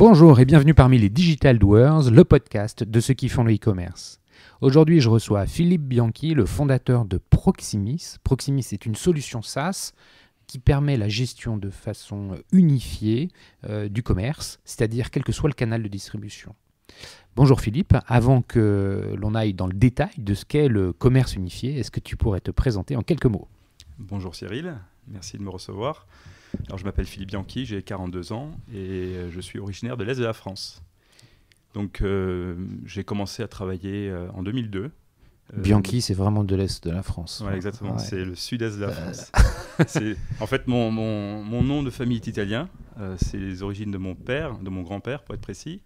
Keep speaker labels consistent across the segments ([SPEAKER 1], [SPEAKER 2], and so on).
[SPEAKER 1] Bonjour et bienvenue parmi les Digital Doers, le podcast de ceux qui font le e-commerce. Aujourd'hui, je reçois Philippe Bianchi, le fondateur de Proximis. Proximis est une solution SaaS qui permet la gestion de façon unifiée euh, du commerce, c'est-à-dire quel que soit le canal de distribution. Bonjour Philippe, avant que l'on aille dans le détail de ce qu'est le commerce unifié, est-ce que tu pourrais te présenter en quelques mots
[SPEAKER 2] Bonjour Cyril, merci de me recevoir. Alors, je m'appelle Philippe Bianchi, j'ai 42 ans et je suis originaire de l'Est de la France. Donc, euh, j'ai commencé à travailler euh, en 2002. Euh, Bianchi,
[SPEAKER 1] c'est vraiment de l'Est de la France. Oui, exactement, c'est le
[SPEAKER 2] sud-est de la France. en fait, mon, nom de famille est italien, c'est les origines de mon père, de mon grand-père pour être précis,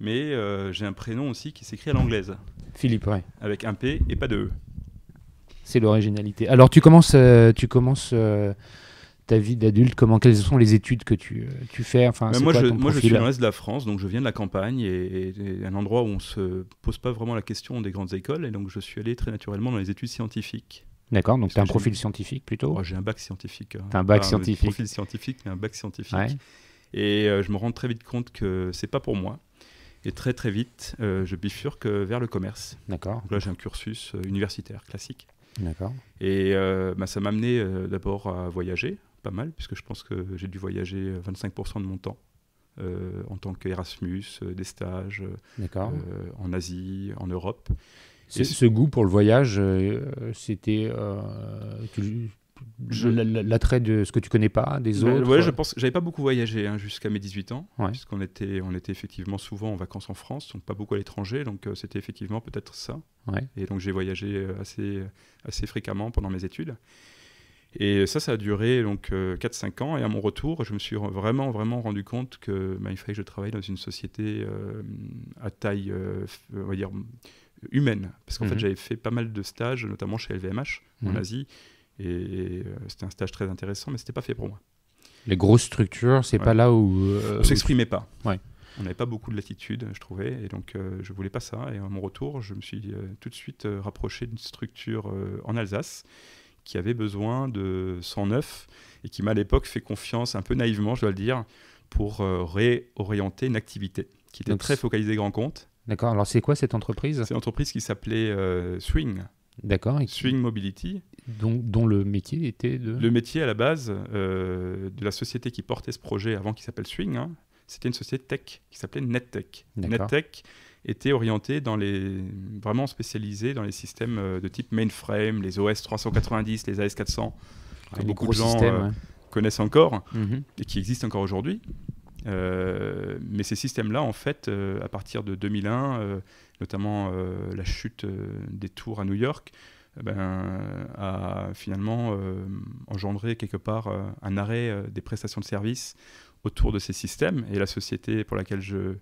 [SPEAKER 2] mais j'ai un prénom aussi qui s'écrit à l'anglaise. Philippe, oui. Avec un P et pas de E. C'est l'originalité. Alors tu
[SPEAKER 1] commences, tu commences ta vie d'adulte Comment quelles sont les études que tu, euh, tu fais Enfin, bah, moi, je, moi je, suis dans
[SPEAKER 2] l'est de la France, donc je viens de la campagne et, un endroit où on se pose pas vraiment la question des grandes écoles, et donc je suis allé très naturellement dans les études scientifiques. D'accord, donc tu as un profil scientifique plutôt J'ai un bac scientifique. Hein. As un bac euh, scientifique. Un profil scientifique, mais un bac scientifique. Et euh, je me rends très vite compte que c'est pas pour moi. Et très très vite, je bifurque vers le commerce. D'accord. là, j'ai un cursus universitaire classique. D'accord. Et bah, ça m'a amené d'abord à voyager, pas mal, puisque je pense que j'ai dû voyager 25% euh, de mon temps euh, en tant qu'Erasmus, euh, des stages en Asie, en Europe. c'est ce
[SPEAKER 1] goût pour le voyage, c'était l'attrait de ce que tu connais pas des ben, autres. Oui, je
[SPEAKER 2] pense. J'avais pas beaucoup voyagé hein, jusqu'à mes 18 ans, puisqu'on était, on était effectivement souvent en vacances en France, donc pas beaucoup à l'étranger, donc c'était effectivement peut-être ça. Et donc j'ai voyagé assez, assez fréquemment pendant mes études. Et ça, ça a duré donc 4-5 euh, ans. Et à mon retour, je me suis vraiment, vraiment rendu compte que bah, fallait que je travaille dans une société euh, à taille, euh, on va dire, humaine. Parce qu'en fait, mhm. j'avais fait pas mal de stages, notamment chez LVMH en mhm. Asie. Et, c'était un stage très intéressant, mais ce c'était pas fait pour moi.
[SPEAKER 1] Les grosses structures, c'est pas là où. On on s'exprimait
[SPEAKER 2] pas. Ouais. On n'avait pas beaucoup de latitude, je trouvais, et donc je je voulais pas ça. Et à mon retour, je me suis tout de suite rapproché d'une structure en Alsace qui avait besoin de 109 et qui m'a à l'époque fait confiance, un peu naïvement, je dois le dire, pour euh, réorienter une activité qui était très focalisée grand compte.
[SPEAKER 1] D'accord. Alors, c'est quoi cette entreprise
[SPEAKER 2] C'est une entreprise qui s'appelait euh, Swing.
[SPEAKER 1] D'accord. Swing
[SPEAKER 2] Mobility.
[SPEAKER 1] Donc, dont le métier était
[SPEAKER 2] de. Le métier à la base euh, de la société qui portait ce projet avant qui s'appelle Swing, hein, c'était une société tech qui s'appelait NetTech. NetTech, était orienté dans les vraiment spécialisé dans les systèmes euh, de type mainframe, les OS 390, les AS 400 que beaucoup de gens euh, connaissent encore mhm. et qui existent encore aujourd'hui. Euh, mais ces systèmes-là, en fait, à partir de 2001, notamment la chute des tours à New York, ben, a finalement engendré quelque part un arrêt des prestations de services autour de ces systèmes. Et la société pour laquelle je,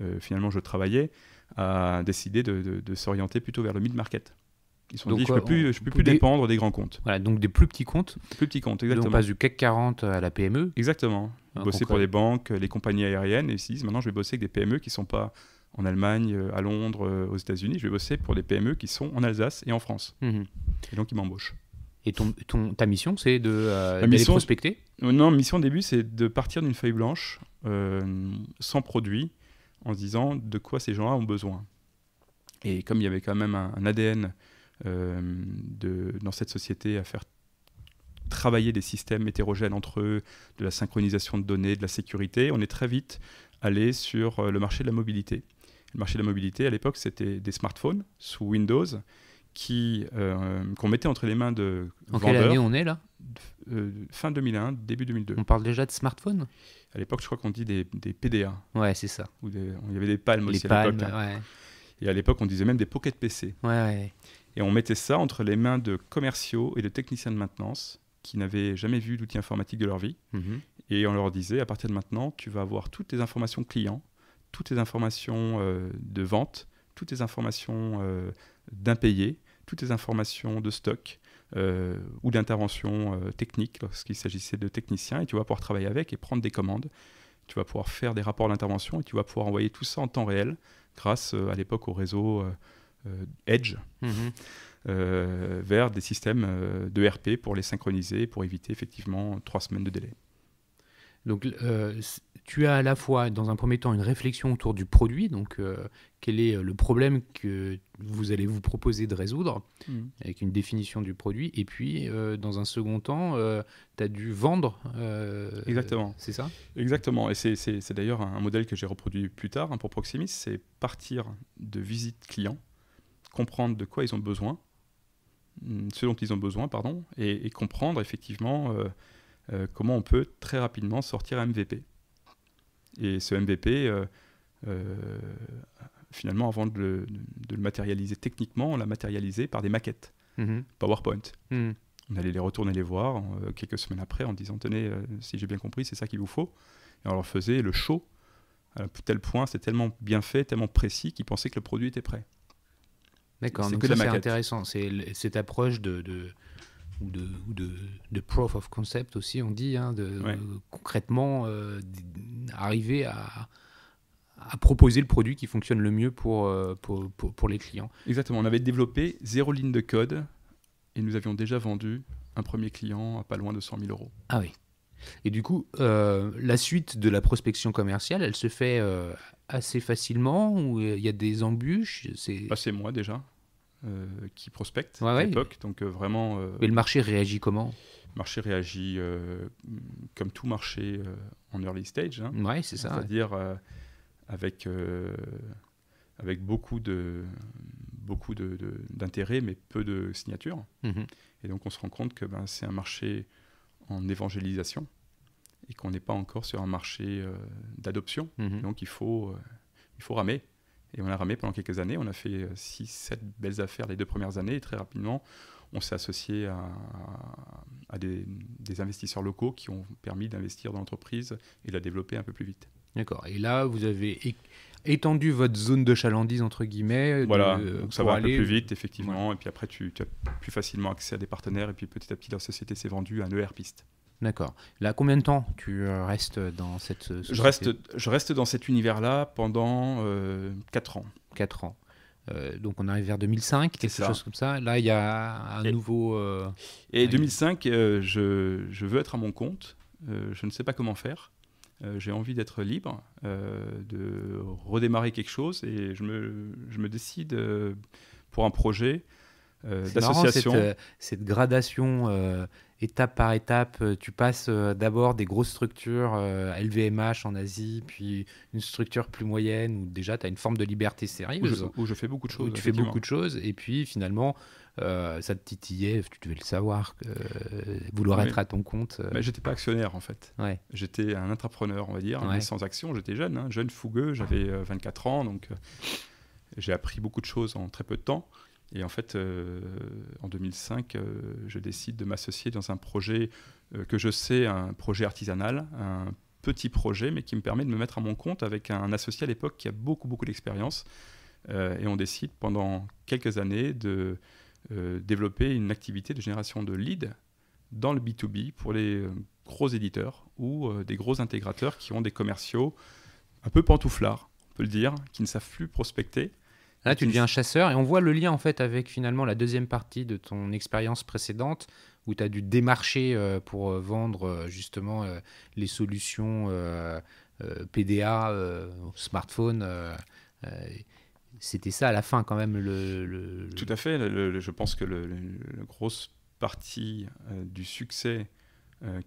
[SPEAKER 2] euh, finalement je travaillais, a décidé de, s'orienter plutôt vers le mid-market. Ils se sont dit, je ne peux, plus, dépendre des grands comptes. donc des plus petits comptes. Plus petits comptes, exactement. on du CAC 40 à la PME. Exactement. Ils hein, Bosser pour les banques, les compagnies aériennes, et ils se disent, maintenant je vais bosser avec des PME qui ne sont pas en Allemagne, euh, à Londres, euh, aux États-Unis. Je vais bosser pour des PME qui sont en Alsace et en France. Mhm. Et donc ils m'embauchent. Et ta mission, c'est de les prospecter Non, mission au début, c'est de partir d'une feuille blanche, sans produit, en se disant de quoi ces gens-là ont besoin. Et comme il y avait quand même un, ADN euh, de, dans cette société à faire travailler des systèmes hétérogènes entre eux, de la synchronisation de données, de la sécurité, on est très vite allé sur euh, le marché de la mobilité. Le marché de la mobilité, à l'époque, c'était des smartphones sous Windows qui euh, qu'on mettait entre les mains de vendeurs. En quelle année on est là euh, fin 2001, début 2002. On parle déjà de smartphone À l'époque, je crois qu'on dit des, PDA. Ouais, c'est ça. il y avait des palmes aussi à l'époque. Et à l'époque, on disait même des pocket PC. Ouais, Et on mettait ça entre les mains de commerciaux et de techniciens de maintenance qui n'avaient jamais vu d'outils informatiques de leur vie. Mhm. Et on leur disait, à partir de maintenant, tu vas avoir toutes tes informations clients, toutes tes informations euh, de vente, toutes tes informations euh, d'impayés, toutes tes informations de stock, euh, ou d'intervention euh, technique lorsqu'il s'agissait de techniciens, et tu vas pouvoir travailler avec et prendre des commandes. Tu vas pouvoir faire des rapports d'intervention et tu vas pouvoir envoyer tout ça en temps réel grâce euh, à l'époque au réseau Edge mhm. vers des systèmes de RP pour les synchroniser, pour éviter effectivement trois semaines de délai.
[SPEAKER 1] Donc, euh, tu as à la fois, dans un premier temps, une réflexion autour du produit, donc euh, quel est euh, le problème que vous allez vous proposer de résoudre, mmh.
[SPEAKER 2] avec une définition du produit, et puis, dans un second temps, tu as dû vendre. Exactement. C'est ça Exactement, et c'est d'ailleurs un modèle que j'ai reproduit plus tard hein, pour Proximis, c'est partir de visite client, comprendre de quoi ils ont besoin, mmh, ce dont ils ont besoin, pardon, et comprendre effectivement euh, comment on peut très rapidement sortir un MVP. Et ce MVP, euh, euh, finalement, avant de le, matérialiser techniquement, on l'a matérialisé par des maquettes mhm. PowerPoint. Mhm. On allait les retourner les voir quelques semaines après en disant Tenez, si j'ai bien compris, c'est ça qu'il vous faut. Et on leur faisait le show à tel point, c'est tellement bien fait, tellement précis qu'ils pensaient que le produit était prêt. D'accord, c'est
[SPEAKER 1] intéressant. C'est cette approche de, ou de, ou de, proof of concept aussi, on dit, hein, de, concrètement euh, arriver à, à, proposer
[SPEAKER 2] le produit qui fonctionne le mieux euh, pour, pour, pour, les clients. Exactement, on avait développé zéro ligne de code et nous avions déjà vendu un premier client à pas loin de 100 000 euros. Ah oui. Et du coup, euh, la suite de la prospection commerciale, elle se fait assez facilement ou il y a des embûches C'est bah, moi déjà. Euh, qui prospectent à l'époque. Donc euh, vraiment. Et euh, le marché réagit comment Le marché réagit comme tout marché en early stage. Hein. c'est ça. C'est-à-dire avec avec beaucoup de beaucoup d'intérêt, mais peu de signatures. Mhm. Et donc on se rend compte que ben, c'est un marché en évangélisation et qu'on n'est pas encore sur un marché d'adoption. Mhm. Donc il faut, il faut ramer. Et on a ramé pendant quelques années. On a fait 6-7 euh, belles affaires les deux premières années. Et très rapidement, on s'est associé à, des, investisseurs locaux qui ont permis d'investir dans l'entreprise et de la développer un peu plus vite. D'accord. Et là, vous avez
[SPEAKER 1] étendu votre zone de chalandise, entre
[SPEAKER 2] guillemets.
[SPEAKER 1] Voilà, donc ça va aller... un peu plus vite,
[SPEAKER 2] effectivement. Et puis après, tu, tu, as plus facilement accès à des partenaires. Et puis petit à petit, la société s'est vendue à un ERPiste. D'accord. Là, combien de temps tu euh, restes dans cette euh, je reste, je reste dans cet univers-là pendant euh, 4 ans. 4 ans. Euh, donc on arrive vers 2005, quelque chose comme ça. Là, il y a un nouveau... et 2005, je, veux être à mon compte. je ne sais pas comment faire. J'ai envie d'être libre, de redémarrer quelque chose. Et je me, je me décide pour un projet d'association. Cette,
[SPEAKER 1] cette, gradation étape par étape, euh, tu passes euh, d'abord des grosses structures LVMH euh, en Asie, puis une structure plus moyenne où déjà tu as une forme de liberté sérieuse. Où je, fais beaucoup de choses. Où tu fais beaucoup de choses, et puis finalement, ça te titillait, tu devais le savoir,
[SPEAKER 2] vouloir être à ton compte. Mais Mais j'étais pas actionnaire en fait. J'étais un entrepreneur, on va dire, sans action. J'étais jeune, hein, jeune fougueux, j'avais 24 ans, donc j'ai appris beaucoup de choses en très peu de temps. Et en fait, euh, en 2005, euh, je décide de m'associer dans un projet euh, que je sais, un projet artisanal, un petit projet, mais qui me permet de me mettre à mon compte avec un associé à l'époque qui a beaucoup, beaucoup d'expérience. et on décide pendant quelques années de développer une activité de génération de leads dans le B2B pour les gros éditeurs ou des gros intégrateurs qui ont des commerciaux un peu pantouflards, on peut le dire, qui ne savent plus prospecter Là, tu deviens un chasseur et on voit le lien en fait avec finalement la deuxième partie
[SPEAKER 1] de ton expérience précédente où tu as dû démarcher euh, pour euh, vendre euh, justement les solutions PDA, smartphone.
[SPEAKER 2] c'était ça à la fin quand même le. Tout à fait. je pense que la grosse partie du succès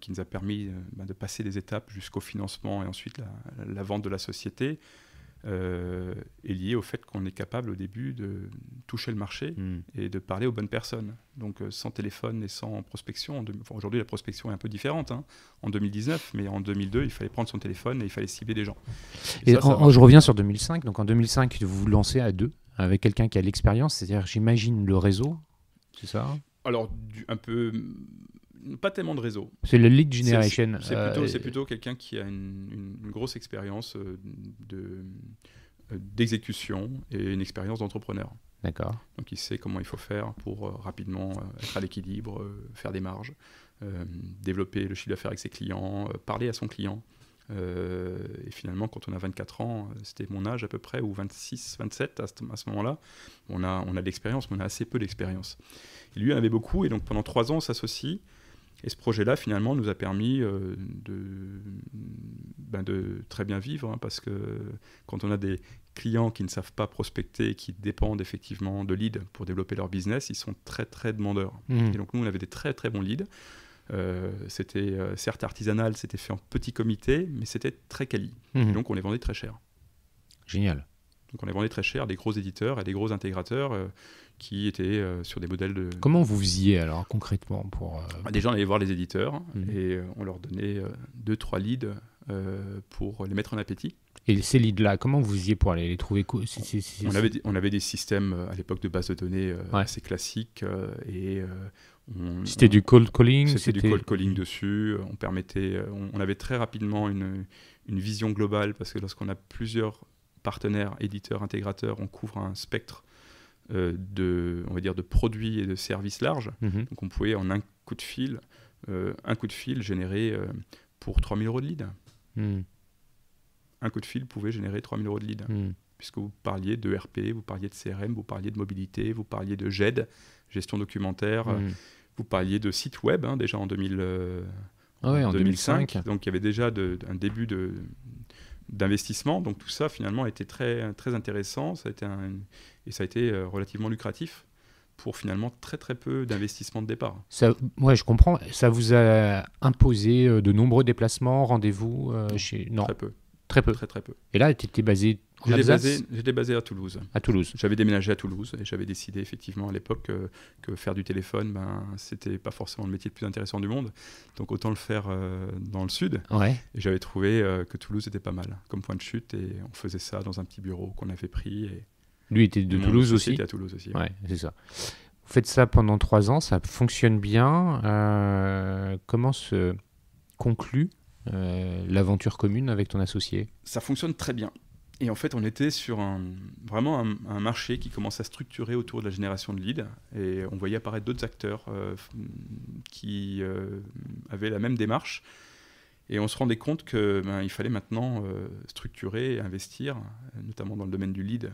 [SPEAKER 2] qui nous a permis bah, de passer des étapes jusqu'au financement et ensuite la, la, vente de la société, euh, est lié au fait qu'on est capable au début de toucher le marché hmm. et de parler aux bonnes personnes. Donc euh, sans téléphone et sans prospection, aujourd'hui la prospection est un peu différente hein. en 2019, mais en 2002 il fallait prendre son téléphone et il fallait cibler des gens. Et, je reviens sur
[SPEAKER 1] 2005, donc en 2005 vous vous lancez à deux avec quelqu'un qui a l'expérience, c'est-à-dire j'imagine le réseau, c'est ça
[SPEAKER 2] alors, un peu pas tellement de réseau. C'est le lead generation. Euh, c'est plutôt, quelqu'un qui a une, grosse expérience euh, de euh, d'exécution et une expérience d'entrepreneur. D'accord. Donc il sait comment il faut faire pour rapidement être à l'équilibre, faire des marges, développer le chiffre d'affaires avec ses clients, parler à son client. et finalement, quand on a 24 ans, c'était mon âge à peu près, ou 26, 27 à ce, moment-là, on a, on a de l'expérience, mais on a assez peu d'expérience. Lui en avait beaucoup, et donc pendant trois ans, on s'associe et ce projet-là, finalement, nous a permis euh, de, ben, de très bien vivre, hein, parce que quand on a des clients qui ne savent pas prospecter, qui dépendent effectivement de leads pour développer leur business, ils sont très très demandeurs. Mmh. Et donc nous, on avait des très très bons leads. Euh, c'était euh, certes artisanal, c'était fait en petit comité, mais c'était très quali. Mmh. Et donc on les vendait très cher. Génial. Donc on les vendait très cher des gros éditeurs, et des gros intégrateurs qui étaient euh, sur des modèles de.
[SPEAKER 1] Comment vous faisiez alors concrètement pour. Euh,
[SPEAKER 2] bah, déjà, on allait voir les éditeurs mhm. et euh, on leur donnait 2-3 leads pour les mettre en appétit.
[SPEAKER 1] Et ces leads-là, comment vous faisiez pour aller les trouver On, avait des,
[SPEAKER 2] on, avait, des systèmes à l'époque de base de données assez classiques et c'était du cold calling C'était du cold calling dessus. On, permettait, on, avait très rapidement une vision globale parce que lorsqu'on a plusieurs partenaires, éditeurs, intégrateurs, on couvre un spectre euh, de, on va dire, de produits et de services larges. Mhm. Donc on pouvait en un coup de fil, euh, un coup de fil générer euh, pour pour 3000 euros de lead. Hmm. Un coup de fil pouvait générer 3000 euros de lead. Hmm. Puisque vous parliez de RP, vous parliez de CRM, vous parliez de mobilité, vous parliez de GED, gestion documentaire, hmm. vous parliez de site web hein, déjà en, 2000, ah en, 2005. Donc il y avait déjà un début de, d'investissement. Donc tout ça finalement a été très, très intéressant ça a été et ça a été euh, relativement lucratif pour finalement très très peu d'investissement de départ.
[SPEAKER 1] Moi je comprends. Ça vous a imposé euh, de nombreux déplacements, rendez-vous euh, chez... Non. Très peu. Très peu. Très très peu. Et là, tu étais basé J'étais
[SPEAKER 2] basé, à Toulouse. À Toulouse. J'avais déménagé à Toulouse et j'avais décidé effectivement à l'époque que, euh, que, faire du téléphone, ben, c'était pas forcément le métier le plus intéressant du monde. Donc autant le faire euh, dans le sud. Ouais. Et j'avais trouvé euh, que Toulouse était pas mal comme point de chute et on faisait ça dans un petit bureau qu'on avait pris. Et... Lui était de Toulouse aussi. Était à Toulouse aussi. Ouais,
[SPEAKER 1] c'est ça. Vous faites ça pendant trois ans, ça fonctionne bien. comment se conclut l'aventure commune avec ton associé
[SPEAKER 2] Ça fonctionne très bien et en fait, on était sur un, vraiment un, marché qui commence à structurer autour de la génération de leads. Et on voyait apparaître d'autres acteurs euh, qui euh, avaient la même démarche. Et on se rendait compte qu'il ben, fallait maintenant euh, structurer et investir, notamment dans le domaine du lead.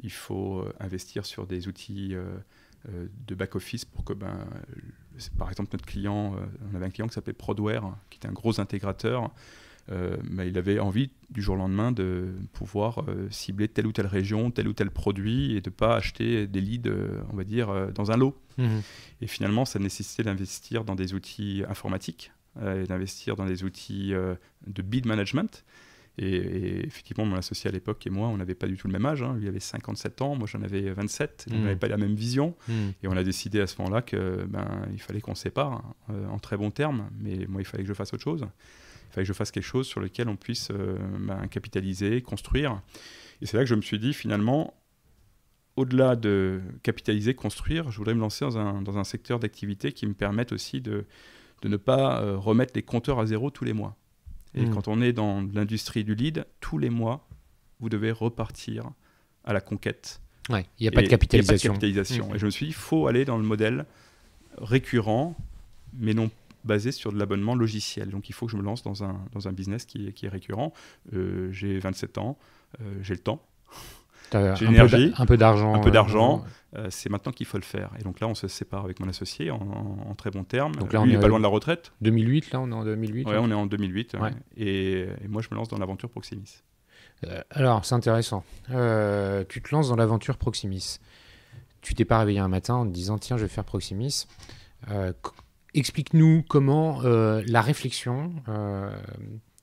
[SPEAKER 2] Il faut investir sur des outils de back-office pour que, ben, par exemple, notre client, on avait un client qui s'appelait Prodware, qui était un gros intégrateur. Euh, il avait envie du jour au lendemain de pouvoir euh, cibler telle ou telle région, tel ou tel produit et de ne pas acheter des leads, euh, on va dire, dans un lot. Mmh. Et finalement, ça nécessitait d'investir dans des outils informatiques et d'investir dans des outils de bid management. Et, effectivement, mon associé à l'époque et moi, on n'avait pas du tout le même âge. Hein. Lui avait 57 ans, moi j'en avais 27. On mmh. n'avait pas la même vision. Mmh. Et on a décidé à ce moment-là que ben, il fallait qu'on se sépare hein, en très bons termes. Mais moi, il fallait que je fasse autre chose fallait que je fasse quelque chose sur lequel on puisse euh, ben, capitaliser, construire. Et c'est là que je me suis dit, finalement, au-delà de capitaliser, construire, je voudrais me lancer dans un, dans un secteur d'activité qui me permette aussi de, de ne pas euh, remettre les compteurs à zéro tous les mois. Et hmm. quand on est dans l'industrie du lead, tous les mois, vous devez repartir à la conquête. Il n'y a, a pas de capitalisation. Hmm. Et je me suis dit, il faut aller dans le modèle récurrent, mais non pas basé sur de l'abonnement logiciel. Donc il faut que je me lance dans un, dans un business qui, est, récurrent. Euh, j'ai 27 ans, euh, j'ai le temps.
[SPEAKER 1] J'ai l'énergie, un peu d'argent. Un peu d'argent.
[SPEAKER 2] Euh, c'est maintenant qu'il faut le faire. Et donc là, on se sépare avec mon associé en, très bon terme. Donc là, on est, pas loin de la retraite. 2008, là, on est en 2008. Ouais, hein. on est en 2008. Et, moi, je me lance dans l'aventure Proximis.
[SPEAKER 1] alors, c'est intéressant. tu te lances dans l'aventure Proximis. Tu t'es pas réveillé un matin en te disant tiens, je vais faire Proximis. Euh, explique-nous comment euh, la réflexion euh,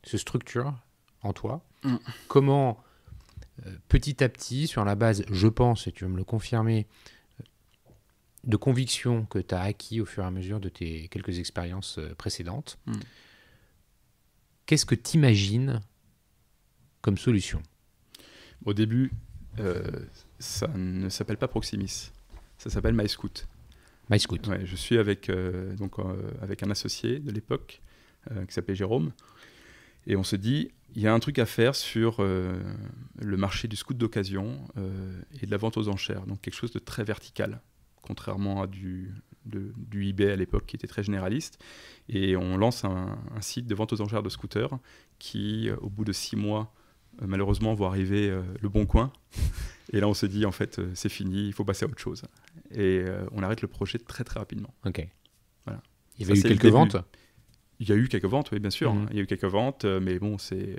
[SPEAKER 1] se structure en toi. Mm. Comment, euh, petit à petit, sur la base, je pense, et tu vas me le confirmer, de convictions que tu as acquis au fur et à mesure de tes quelques expériences précédentes, mm. qu'est-ce
[SPEAKER 2] que tu imagines comme solution Au début, ça ne s'appelle pas Proximis, ça s'appelle MyScoot je suis avec, euh, donc, euh, avec un associé de l'époque euh, qui s'appelait Jérôme. Et on se dit, il y a un truc à faire sur le marché du scoot d'occasion et de la vente aux enchères. Donc quelque chose de très vertical, contrairement à du, du eBay à l'époque qui était très généraliste. Et on lance un, site de vente aux enchères de scooters qui, au bout de six mois euh, malheureusement, on voit arriver euh, le bon coin. Et là, on se dit, en fait, euh, c'est fini, il faut passer à autre chose. Et on arrête le projet très, très rapidement. OK. Il y avait eu quelques ventes Il y a eu quelques ventes, oui, bien sûr. Mhm. Hein. Il y a eu quelques ventes, mais bon, c'est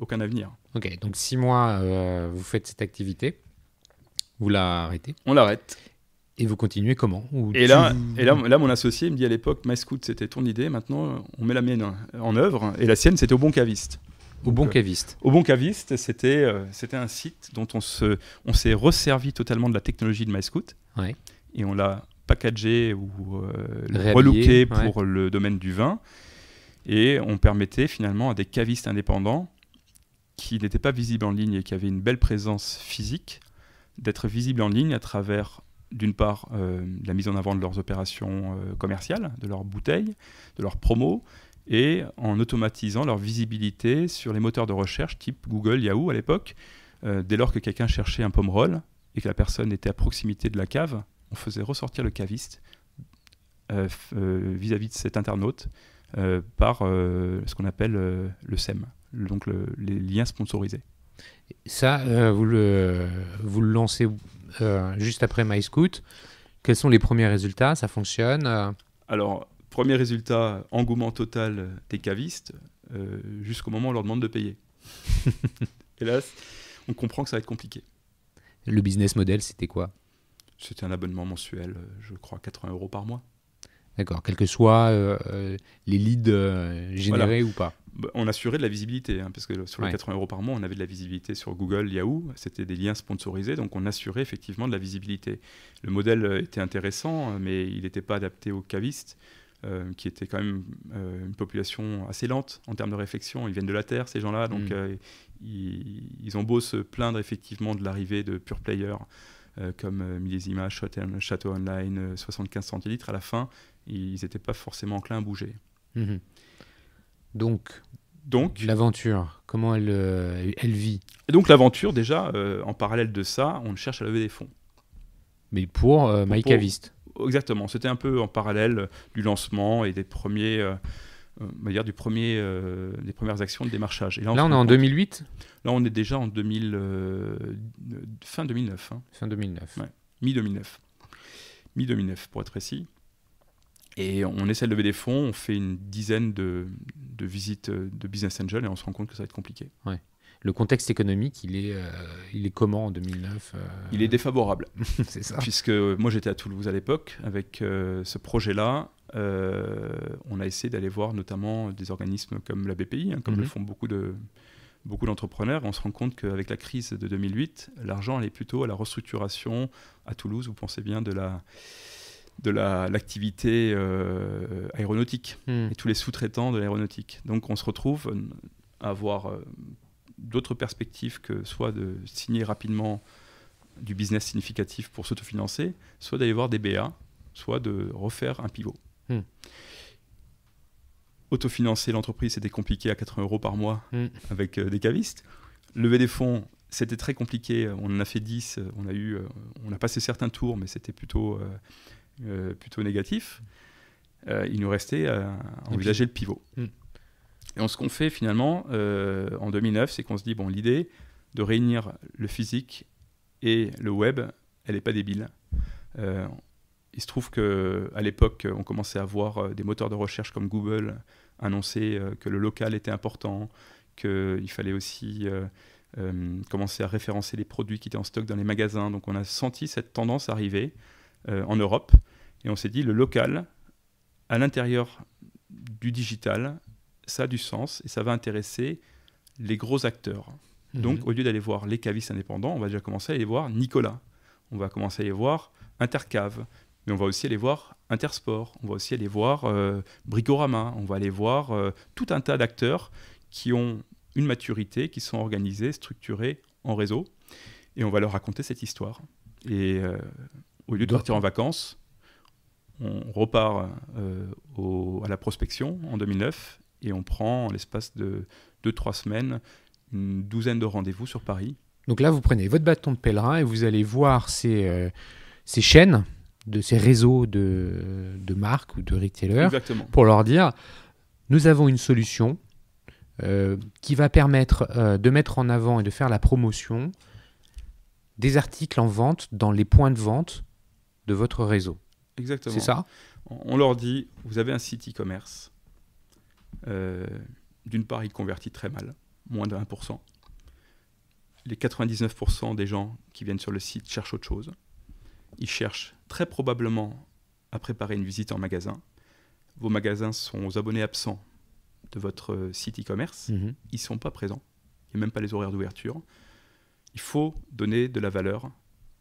[SPEAKER 2] aucun avenir.
[SPEAKER 1] OK, donc six mois, vous faites
[SPEAKER 2] cette activité. Vous la arrêtez On l'arrête. Et vous continuez comment Et, là, là, mon associé me dit à l'époque, MyScoot c'était ton idée, maintenant, on met la mienne en œuvre. Et la sienne, c'était au bon caviste. Au bon euh, caviste. Au bon caviste, c'était euh, c'était un site dont on se on s'est resservi totalement de la technologie de MyScoot Et on l'a packagé ou euh, relooké pour le domaine du vin. Et on permettait finalement à des cavistes indépendants qui n'étaient pas visibles en ligne et qui avaient une belle présence physique d'être visibles en ligne à travers d'une part la mise en avant de leurs opérations commerciales, de leurs bouteilles, de leurs promos, et en automatisant leur visibilité sur les moteurs de recherche type Google, Yahoo à l'époque. Euh, dès lors que quelqu'un cherchait un pomme-roll et que la personne était à proximité de la cave, on faisait ressortir le caviste euh, euh, vis-à-vis de cet internaute par ce qu'on appelle le SEM, donc les liens sponsorisés. Ça, vous,
[SPEAKER 1] le, vous le lancez juste après MyScoot. Quels sont les premiers résultats
[SPEAKER 2] Ça fonctionne Alors, Premier résultat, engouement total des cavistes, euh, jusqu'au moment où on leur demande de payer. Hélas, on comprend que ça va être compliqué. Le business model, c'était quoi C'était un abonnement mensuel, euh, je crois 80 euros par mois.
[SPEAKER 1] D'accord, quels que soient euh, les leads générés ou
[SPEAKER 2] pas. Bah, on assurait de la visibilité, hein, parce que sur les 80 euros par mois, on avait de la visibilité sur Google, Yahoo, c'était des liens sponsorisés, donc on assurait effectivement de la visibilité. Le modèle était intéressant, mais il n'était pas adapté aux cavistes. Euh, qui était quand même euh, une population assez lente en termes de réflexion. Ils viennent de la Terre, ces gens-là, donc mm. euh, ils, ont beau se plaindre effectivement de l'arrivée de pure players comme Millésima, Château Online, 75 centilitres, à la fin, ils n'étaient pas forcément enclins à bouger. Mm-hmm. Donc,
[SPEAKER 1] donc l'aventure, comment elle, elle vit
[SPEAKER 2] et Donc l'aventure, déjà, en parallèle de ça, on cherche à lever des fonds.
[SPEAKER 1] Mais pour, pour Mike Avist
[SPEAKER 2] exactement, c'était un peu en parallèle du lancement et des premiers. Euh, euh, euh, des premières actions de démarchage. là, on, est en 2008 Là, on est déjà en 2000, fin 2009. Hein. Fin 2009. Mi-2009. Mi-2009, pour être précis. Et on essaie de lever des fonds, on fait une dizaine de, visites de Business Angel et on se rend compte que ça va être compliqué le contexte économique, il est, euh, il est comment en 2009 euh Il est défavorable. c'est ça. Puisque moi, j'étais à Toulouse à l'époque avec euh, ce projet-là. on a essayé d'aller voir notamment des organismes comme la BPI, hein, comme le mhm. font beaucoup de beaucoup d'entrepreneurs. On se rend compte qu'avec la crise de 2008, l'argent allait plutôt à la restructuration à Toulouse. Vous pensez bien de la de l'activité aéronautique hmm. et tous les sous-traitants de l'aéronautique. Donc on se retrouve à avoir d'autres perspectives que soit de signer rapidement du business significatif pour s'autofinancer, soit d'aller voir des BA, soit de refaire un pivot. Hmm. Autofinancer l'entreprise, c'était compliqué à 80 euros par mois hmm. avec euh, des cavistes. Lever des fonds, c'était très compliqué. On en a fait 10, on a, eu, euh, on a passé certains tours, mais c'était plutôt, euh, plutôt négatif. il nous restait à envisager le pivot. Hmm. Et ce qu'on fait finalement euh, en 2009, c'est qu'on se dit bon, l'idée de réunir le physique et le web, elle n'est pas débile. Euh, il se trouve qu'à l'époque, on commençait à voir euh, des moteurs de recherche comme Google annoncer que le local était important, qu'il fallait aussi commencer à référencer les produits qui étaient en stock dans les magasins. Donc on a senti cette tendance arriver en Europe et on s'est dit le local à l'intérieur du digital ça a du sens et ça va intéresser les gros acteurs. Mhm. Donc, au lieu d'aller voir les cavistes indépendants, on va déjà commencer à aller voir Nicolas. On va commencer à aller voir Intercave. Mais on va aussi aller voir Intersport. On va aussi aller voir euh, Brigorama. On va aller voir euh, tout un tas d'acteurs qui ont une maturité, qui sont organisés, structurés en réseau. Et on va leur raconter cette histoire. Et euh, au lieu de partir en vacances, on repart à la prospection en 2009 et on prend en l'espace de 2-3 semaines une douzaine de rendez-vous sur Paris.
[SPEAKER 1] Donc là, vous prenez votre bâton de pèlerin et vous allez voir ces, euh, ces chaînes, de ces réseaux de, de marques ou de retailers, pour leur dire, nous avons une solution euh, qui va permettre euh, de mettre en avant et de faire la promotion des articles en vente dans les points de vente de votre réseau.
[SPEAKER 2] Exactement. C'est ça On leur dit, vous avez un site e-commerce, euh, d'une part, il convertit très mal, moins de 1%. Les 99% des gens qui viennent sur le site cherchent autre chose. Ils cherchent très probablement à préparer une visite en magasin. Vos magasins sont aux abonnés absents de votre site e-commerce. Mhm. Ils ne sont pas présents. Il n'y a même pas les horaires d'ouverture. Il faut donner de la valeur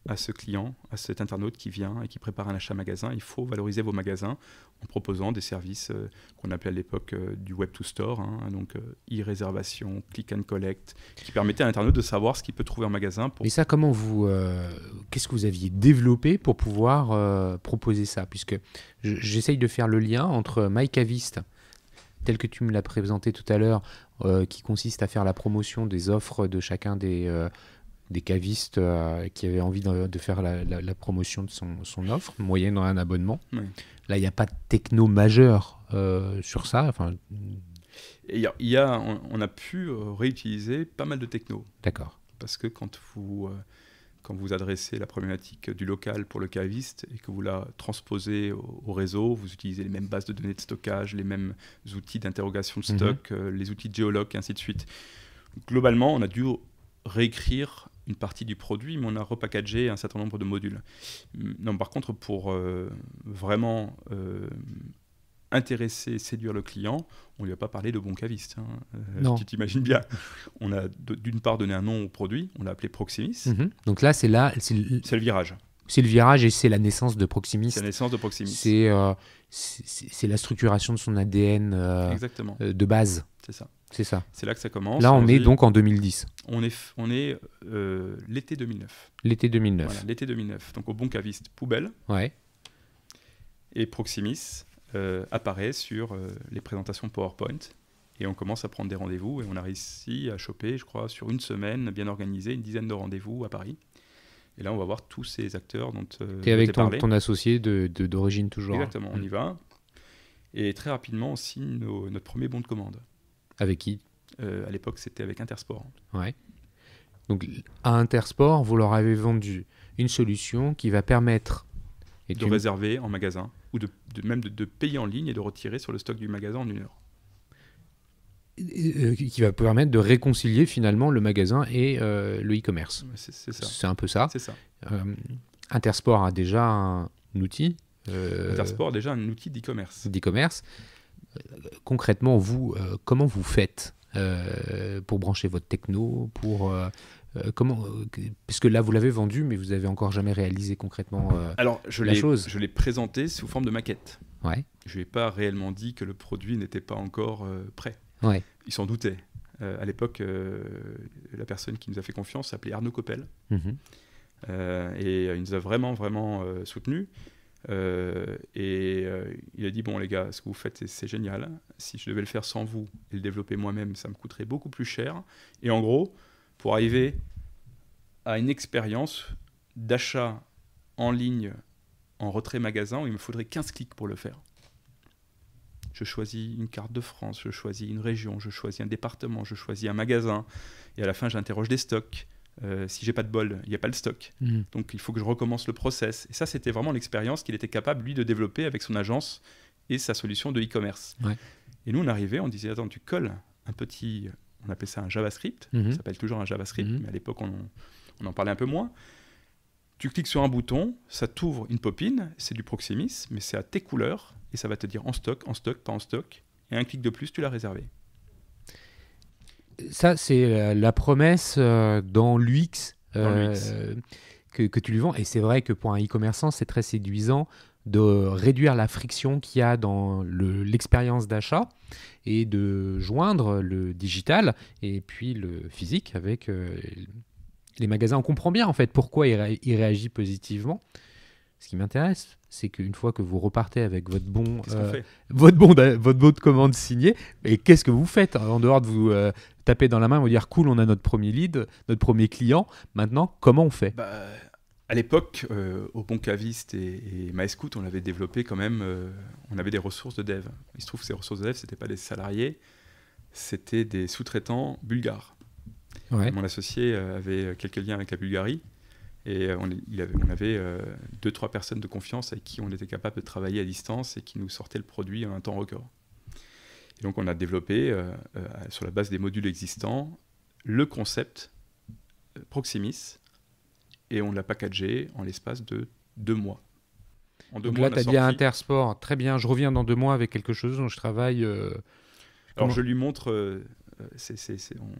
[SPEAKER 2] à ce client, à cet internaute qui vient et qui prépare un achat magasin. Il faut valoriser vos magasins en proposant des services euh, qu'on appelait à l'époque euh, du web to store, hein. donc euh, e-réservation, click and collect, qui permettait à l'internaute de savoir ce qu'il peut trouver en magasin. Pour... Mais
[SPEAKER 1] ça, comment vous, qu'est-ce que vous aviez développé pour pouvoir proposer ça Puisque j'essaye de faire le lien entre MyCavist, tel que tu me l'as présenté tout à l'heure, qui consiste à faire la promotion des offres de chacun des des cavistes euh, qui avaient envie de, faire la, promotion de son, son offre, moyennant un abonnement. Là, il n'y a pas de techno majeur euh, sur ça.
[SPEAKER 2] il y a, on, a pu euh, réutiliser pas mal de techno. D'accord. Parce que quand vous, quand vous adressez la problématique du local pour le caviste et que vous la transposez au, réseau, vous utilisez les mêmes bases de données de stockage, les mêmes outils d'interrogation de mhm. stock, les outils de géologue, et ainsi de suite. Globalement, on a dû réécrire une partie du produit, mais on a repackagé un certain nombre de modules. Mm, non, par contre, pour euh, vraiment euh, intéresser, séduire le client, on lui a pas parlé de bon caviste. Hein. Euh, tu t'imagines bien. On a d'une part donné un nom au produit, on l'a appelé Proximis. Mhm. Donc là, c'est là, c'est le virage c'est le virage et c'est la naissance de Proximis. C'est la naissance de
[SPEAKER 1] euh, C'est la structuration de son ADN euh, euh, de base. C'est ça. C'est ça. C'est là que ça commence. Là, on, est donc en 2010.
[SPEAKER 2] On est, on est l'été 2009. L'été 2009. l'été 2009. Donc au bon caviste poubelle. Ouais. Et Proximis apparaît sur les présentations PowerPoint. Et on commence à prendre des rendez-vous et on a réussi à choper, je crois, sur une semaine bien organisée, une dizaine de rendez-vous à Paris. Et là, on va voir tous ces acteurs dont euh, tu es avec ton,
[SPEAKER 1] associé d'origine toujours. Hein. Exactement, on y
[SPEAKER 2] mm. va. Et très rapidement, on signe notre premier bon de commande. Avec qui euh, À l'époque, c'était avec Intersport.
[SPEAKER 1] Ouais. Donc, à Intersport, vous leur avez vendu une solution qui va permettre. de
[SPEAKER 2] réserver en magasin, ou de, même de payer en ligne et de retirer sur le stock du magasin en une heure.
[SPEAKER 1] Euh, qui va permettre de réconcilier finalement le magasin et euh, le e-commerce. C'est un peu ça. ça. Euh, Intersport a déjà un, outil. Intersport a
[SPEAKER 2] déjà un outil d'e-commerce.
[SPEAKER 1] D'e-commerce. Concrètement, vous, comment vous faites pour brancher votre techno pour, comment, Parce que là, vous l'avez vendu, mais vous n'avez encore jamais réalisé concrètement Alors, je la chose.
[SPEAKER 2] Je l'ai présenté sous forme de maquette. Ouais. Je n'ai pas réellement dit que le produit n'était pas encore prêt. Ils s'en doutaient. Euh, à l'époque, euh, la personne qui nous a fait confiance s'appelait Arnaud Coppel. Mhm. Euh, et il nous a vraiment, vraiment soutenus. et il a dit Bon, les gars, ce que vous faites, c'est génial. Si je devais le faire sans vous et le développer moi-même, ça me coûterait beaucoup plus cher. Et en gros, pour arriver à une expérience d'achat en ligne en retrait magasin, il me faudrait 15 clics pour le faire je choisis une carte de France, je choisis une région, je choisis un département, je choisis un magasin, et à la fin j'interroge des stocks. Euh, si j'ai pas de bol, il n'y a pas le stock. Mmh. Donc il faut que je recommence le process. Et ça, c'était vraiment l'expérience qu'il était capable, lui, de développer avec son agence et sa solution de e-commerce. Et nous, on arrivait, on disait, attends, tu colles un petit, on appelait ça un JavaScript, mmh. ça s'appelle toujours un JavaScript, mmh. mais à l'époque, on, on en parlait un peu moins. Tu cliques sur un bouton, ça t'ouvre une popine, c'est du Proximis, mais c'est à tes couleurs, et ça va te dire en stock, en stock, pas en stock. Et un clic de plus, tu l'as réservé.
[SPEAKER 1] Ça, c'est euh, la promesse euh, dans l'UX, euh, que, tu lui vends. Et c'est vrai que pour un e-commerçant, c'est très séduisant de réduire la friction qu'il y a dans l'expérience d'achat et de joindre le digital et puis le physique avec les magasins. On comprend bien en fait pourquoi il réagit positivement. Ce qui m'intéresse, c'est qu'une fois que vous repartez avec votre bon, euh, votre bon, votre bon de commande signé, et qu'est-ce que vous faites en dehors de vous euh, taper dans la main, vous dire cool, on a notre premier lead, notre premier client. Maintenant, comment on fait
[SPEAKER 2] bah, À l'époque, euh, au Bon Caviste et, et escoute on avait développé quand même, on avait des ressources de dev. Il se trouve que ces ressources de dev, ce n'étaient pas des salariés, c'était des sous-traitants bulgares. Mon associé avait quelques liens avec la Bulgarie. Et euh, on, il avait, on avait euh, deux, trois personnes de confiance avec qui on était capable de travailler à distance et qui nous sortaient le produit en un temps record. Et donc, on a développé, euh, sur la base des modules existants, le concept Proximis et on l'a packagé en l'espace de deux mois. En donc là, tu as dit à
[SPEAKER 1] Intersport, très bien, je reviens dans deux mois avec quelque chose dont je travaille. Alors, je
[SPEAKER 2] lui montre. on,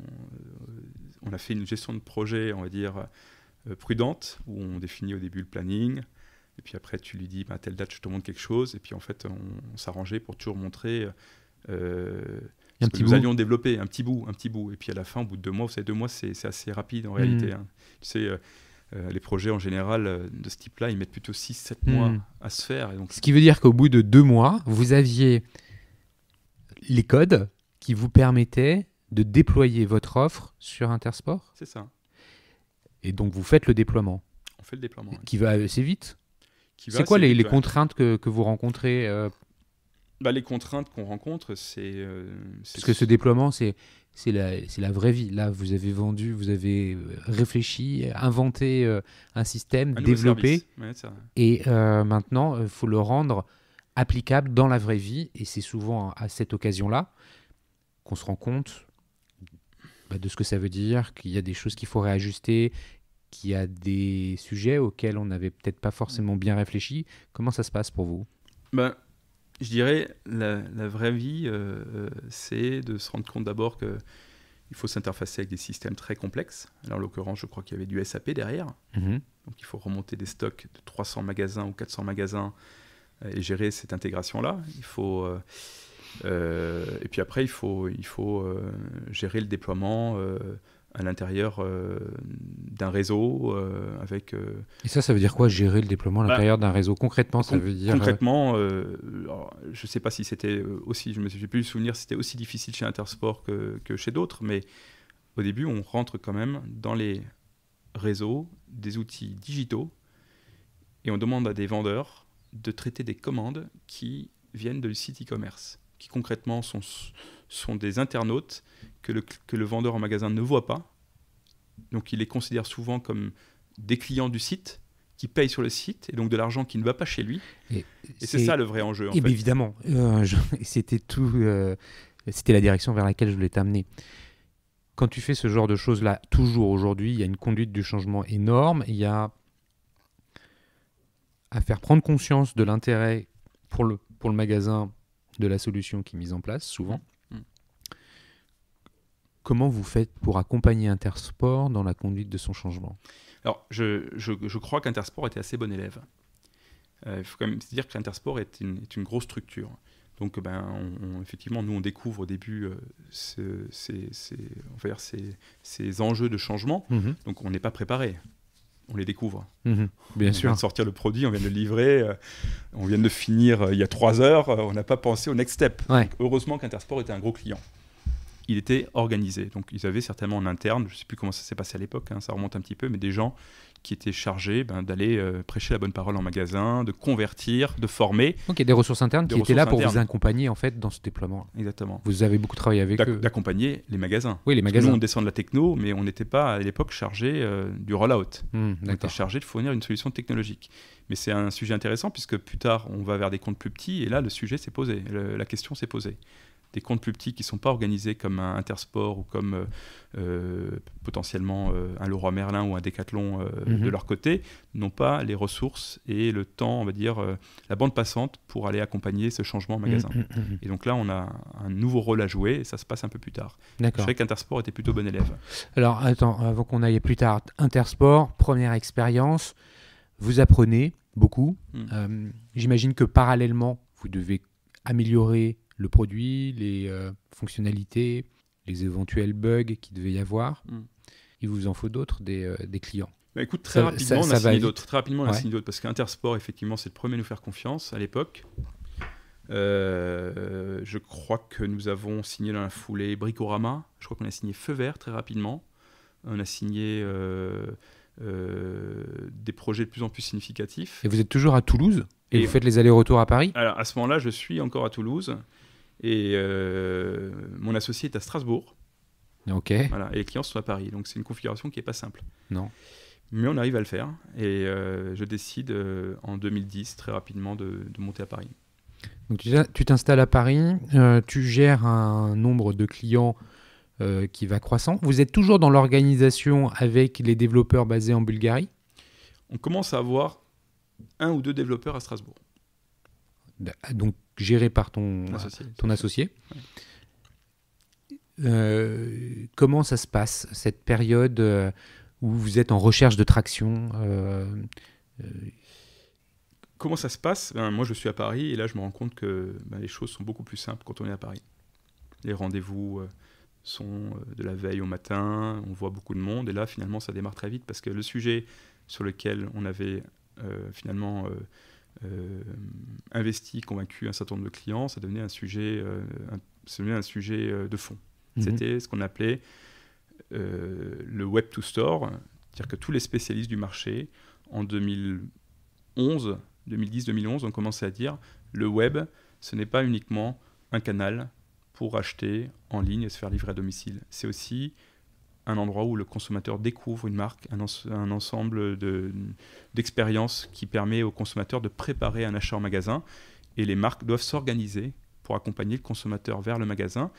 [SPEAKER 2] on, a fait une gestion de projet, on va dire, euh, prudente, où on définit au début le planning, et puis après tu lui dis, à bah, telle date je te montre quelque chose, et puis en fait on, s'arrangeait pour toujours montrer euh, nous allions développer un petit bout, un petit bout, et puis à la fin, au bout de deux mois, vous savez, deux mois c'est assez rapide en hmm. réalité. Hein. Tu sais, euh, euh, les projets en général de ce type-là, ils mettent plutôt 6-7 mois hmm. à se faire. Et donc... Ce qui veut dire
[SPEAKER 1] qu'au bout de deux mois, vous aviez les codes qui vous permettaient de déployer votre offre sur Intersport C'est ça. Et donc vous faites le déploiement. On fait le déploiement. Qui va assez vite. C'est quoi les, contraintes que, que, vous
[SPEAKER 2] rencontrez euh bah, Les contraintes qu'on rencontre, euh, c'est. Parce
[SPEAKER 1] que ce déploiement, c'est. C'est la, la, vraie vie. Là, vous avez vendu, vous avez euh, réfléchi, inventé un système, développé. et maintenant, il faut le rendre applicable dans la vraie vie. Et c'est souvent à cette occasion-là qu'on se rend compte bah, de ce que ça veut dire, qu'il y a des choses qu'il faut réajuster, qu'il y a des sujets auxquels on n'avait peut-être pas forcément bien réfléchi. Comment ça se passe pour vous
[SPEAKER 2] ben, Je dirais, la, la vraie vie, euh, euh, c'est de se rendre compte d'abord que il faut s'interfacer avec des systèmes très complexes. Là, en l'occurrence, je crois qu'il y avait du SAP derrière. Mm-hmm. Donc, il faut remonter des stocks de 300 magasins ou 400 magasins euh, et gérer cette intégration-là. Il faut... Euh, et puis après, il faut, il faut euh, gérer le déploiement euh, à l'intérieur d'un réseau avec.
[SPEAKER 1] Et ça, ça veut dire quoi gérer le déploiement à bah, l'intérieur d'un réseau concrètement Ça veut dire
[SPEAKER 2] concrètement, je ne sais pas si c'était aussi, je me suis plus souvenir, c'était aussi difficile chez Intersport que, que chez d'autres, mais au début, on rentre quand même dans les réseaux des outils digitaux et on demande à des vendeurs de traiter des commandes qui viennent du site e-commerce qui concrètement sont, sont des internautes que le, que le vendeur en magasin ne voit pas. Donc il les considère souvent comme des clients du site qui payent sur le site et donc de l'argent qui ne va pas chez lui. Et, c'est ça le vrai enjeu. Évidemment,
[SPEAKER 1] euh, c'était tout, euh, c'était la direction vers laquelle je voulais t'amener. Quand tu fais ce genre de choses-là, toujours aujourd'hui, il y a une conduite du changement énorme. Il y a à faire prendre conscience de l'intérêt pour le, pour le magasin de la solution qui mise en place, souvent. Mm. Mm. Comment vous faites pour accompagner Intersport dans la conduite de son changement
[SPEAKER 2] Alors, je, crois qu'Intersport était assez bon élève. Euh, il faut quand même se dire que l'Intersport est, est une, grosse structure. Donc, ben, on, effectivement, nous, on découvre au début euh, ces, enjeux de changement. Mhm. Donc, on n'est pas préparé on les découvre. Mhm. bien on sûr. On vient de sortir le produit, on vient de le livrer, euh, on vient de finir euh, il y a trois heures, euh, on n'a pas pensé au next step. heureusement qu'Intersport était un gros client il était organisé. Donc ils avaient certainement en interne, je ne sais plus comment ça s'est passé à l'époque, hein, ça remonte un petit peu, mais des gens qui étaient chargés ben, d'aller euh, prêcher la bonne parole en magasin, de convertir, de former. Donc il y a des ressources internes qui étaient là pour vous
[SPEAKER 1] accompagner en fait dans ce déploiement. Exactement. Vous avez beaucoup travaillé avec eux.
[SPEAKER 2] D'accompagner les magasins. Oui, les magasins. Nous on descend de la techno, mais on n'était pas à l'époque chargé euh, du roll-out. Hmm, on était chargé de fournir une solution technologique. Mais c'est un sujet intéressant puisque plus tard on va vers des comptes plus petits et là le sujet s'est posé, la question s'est posée des comptes plus petits qui ne sont pas organisés comme un Intersport ou comme euh, euh, potentiellement euh, un Leroy Merlin ou un Decathlon mhm. de leur côté, n'ont pas les ressources et le temps, on va dire, la bande passante pour aller accompagner ce changement en mhm, magasin. Mhm, et donc là, on a un nouveau rôle à jouer et ça se passe un peu plus tard. Je dirais qu'Intersport était plutôt bon élève.
[SPEAKER 1] Alors attends, avant qu'on aille plus tard, Intersport, première expérience, vous apprenez beaucoup. Hmm. J'imagine que parallèlement, vous devez améliorer le produit, les euh, fonctionnalités, les éventuels bugs qu'il devait y avoir. Mm. Il vous en faut d'autres, des, euh, clients. Bah, écoute, très rapidement, on a signé d'autres. Très rapidement, on a signé
[SPEAKER 2] d'autres parce qu'Intersport, effectivement, c'est le premier à nous faire confiance à l'époque. Euh, je crois que nous avons signé dans la foulée Bricorama. Je crois qu'on a signé Feu Vert très rapidement. On a signé des projets de plus en plus significatifs.
[SPEAKER 1] Et vous êtes toujours à Toulouse et, vous faites les allers-retours à Paris
[SPEAKER 2] à ce moment-là, je suis encore à Toulouse. Et euh, mon associé est à Strasbourg. Ok. Voilà, et les clients sont à Paris. Donc c'est une configuration qui n'est pas simple. Non. Mais on arrive à le faire. Et euh, je décide euh, en 2010 très rapidement de, de monter à Paris.
[SPEAKER 1] Donc tu t'installes à Paris, tu gères un nombre de clients qui va croissant. Vous êtes toujours dans l'organisation avec les développeurs basés en Bulgarie
[SPEAKER 2] On commence à avoir un ou deux développeurs à Strasbourg.
[SPEAKER 1] Donc géré par ton associé. Ton associé. Euh, comment ça se passe, cette période euh, où vous êtes en recherche de traction
[SPEAKER 2] euh, Comment ça se passe ben, Moi, je suis à Paris et là, je me rends compte que ben, les choses sont beaucoup plus simples quand on est à Paris. Les rendez-vous sont de la veille au matin, on voit beaucoup de monde, et là finalement ça démarre très vite parce que le sujet sur lequel on avait finalement euh, investi, convaincu un certain nombre de clients, ça devenait un sujet, euh, un sujet euh, de fond. Mhm. C'était ce qu'on appelait le web to store, c'est-à-dire que tous les spécialistes du marché en 2011, 2010-2011 ont commencé à dire le web, ce n'est pas uniquement un canal pour acheter en ligne et se faire livrer à domicile. C'est aussi un endroit où le consommateur découvre une marque, un, ensemble d'expériences qui permet au consommateur de préparer un achat en magasin. Et les marques doivent s'organiser pour accompagner le consommateur vers le magasin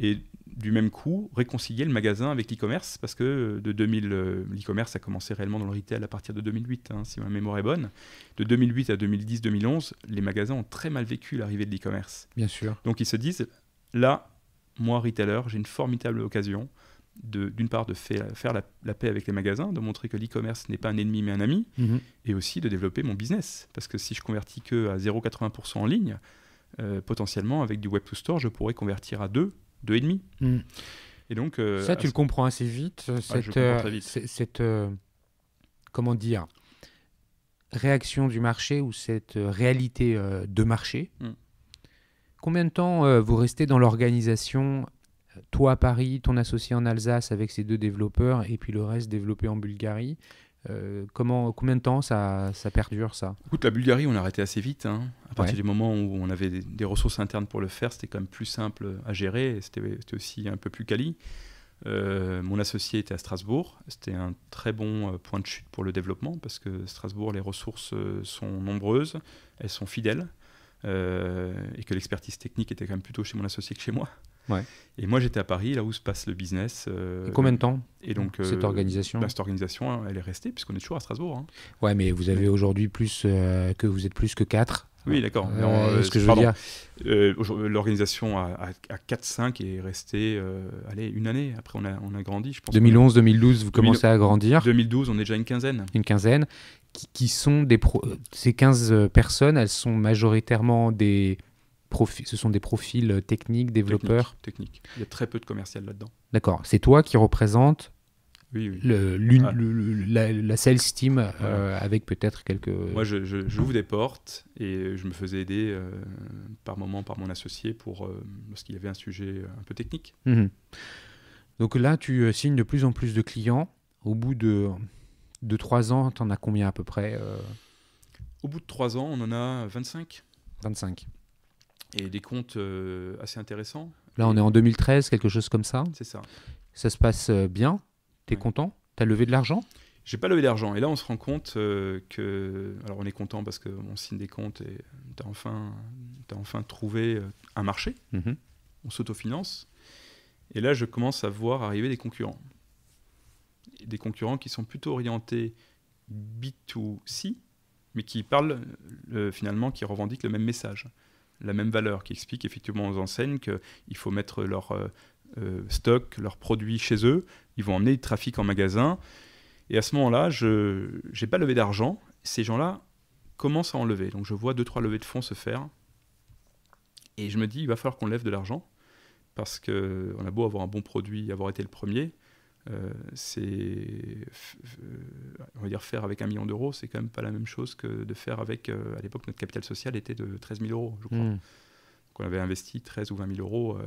[SPEAKER 2] et du même coup réconcilier le magasin avec l'e-commerce parce que de 2000 euh, l'e-commerce a commencé réellement dans le retail à partir de 2008 hein, si ma mémoire est bonne de 2008 à 2010-2011 les magasins ont très mal vécu l'arrivée de l'e-commerce bien sûr donc ils se disent là moi retailer j'ai une formidable occasion d'une part de faire, faire la, paix avec les magasins, de montrer que l'e-commerce n'est pas un ennemi mais un ami, mhm. et aussi de développer mon business. Parce que si je convertis que à 0,80% en ligne, euh, potentiellement avec du web to store, je pourrais convertir à 2, 2,5. demi. Mhm. Et donc euh, ça, tu le comprends
[SPEAKER 1] assez vite. Euh, ah,
[SPEAKER 2] cette, cette
[SPEAKER 1] comment dire réaction du marché ou cette réalité de marché. Mm. Combien de temps vous restez dans l'organisation toi à Paris, ton associé en Alsace avec ces deux développeurs, et puis le reste développé en Bulgarie. Euh, comment, combien de temps ça, perdure ça
[SPEAKER 2] Écoute, la Bulgarie, on a arrêté assez vite. Hein. À partir du moment où on avait des, ressources internes pour le faire, c'était quand même plus simple à gérer. C'était aussi un peu plus quali. Euh, mon associé était à Strasbourg. C'était un très bon euh, point de chute pour le développement parce que Strasbourg, les ressources sont nombreuses, elles sont fidèles. et que l'expertise technique était quand même plutôt chez mon associé que chez moi. Et moi, j'étais à Paris, là où se passe le business. Euh, et combien de temps Et donc euh, cette organisation. Bah, cette organisation, hein, elle est restée puisqu'on est toujours à Strasbourg. Hein.
[SPEAKER 1] Ouais, mais vous avez aujourd'hui plus euh, que vous êtes plus que 4 oui, d'accord. ce que je veux dire.
[SPEAKER 2] L'organisation à, 4-5 est restée allez, une année. Après, on a, on a grandi, je pense. 2011, 2012, vous commencez à grandir. 2012, on est déjà une quinzaine.
[SPEAKER 1] Une quinzaine. Qui, sont des. Ces 15 personnes, elles sont majoritairement des ce sont des profils euh, techniques, développeurs
[SPEAKER 2] Techniques. Il y a très peu de commercial là-dedans.
[SPEAKER 1] D'accord. C'est toi qui représente oui, la, sales team euh, avec peut-être quelques. Moi, j'ouvre
[SPEAKER 2] je, des portes et je me faisais aider euh, par moment par mon associé pour parce qu'il y avait un sujet un peu technique. Mhm.
[SPEAKER 1] Donc là, tu signes de plus en plus de clients. Au bout de, de 3 ans, tu en as combien à peu près
[SPEAKER 2] Au bout de trois ans, on en a 25. 25 et des comptes euh, assez intéressants.
[SPEAKER 1] Là, on est en 2013, quelque chose comme ça. C'est ça. Ça se passe euh, bien T'es es content T'as levé de l'argent
[SPEAKER 2] J'ai pas levé d'argent. Et là, on se rend compte euh, que. Alors, on est content parce qu'on signe des comptes et t'as enfin, as enfin trouvé un marché. Mhm. On s'autofinance. Et là, je commence à voir arriver des concurrents. Des concurrents qui sont plutôt orientés B2C, mais qui parlent finalement, qui revendiquent le même message la même valeur, qui explique effectivement aux enseignes qu'il faut mettre leur euh, euh, stock, leurs produits chez eux, ils vont emmener du trafic en magasin. Et à ce moment-là, je n'ai pas levé d'argent, ces gens-là commencent à enlever. Donc je vois deux, trois levées de fonds se faire, et je me dis, il va falloir qu'on lève de l'argent, parce qu'on a beau avoir un bon produit, avoir été le premier, euh, c'est euh, on va dire faire avec un million d'euros, c'est quand même pas la même chose que de faire avec. Euh, à l'époque, notre capital social était de 13 000 euros, je crois. Hmm. Donc on avait investi 13 ou 20 000 euros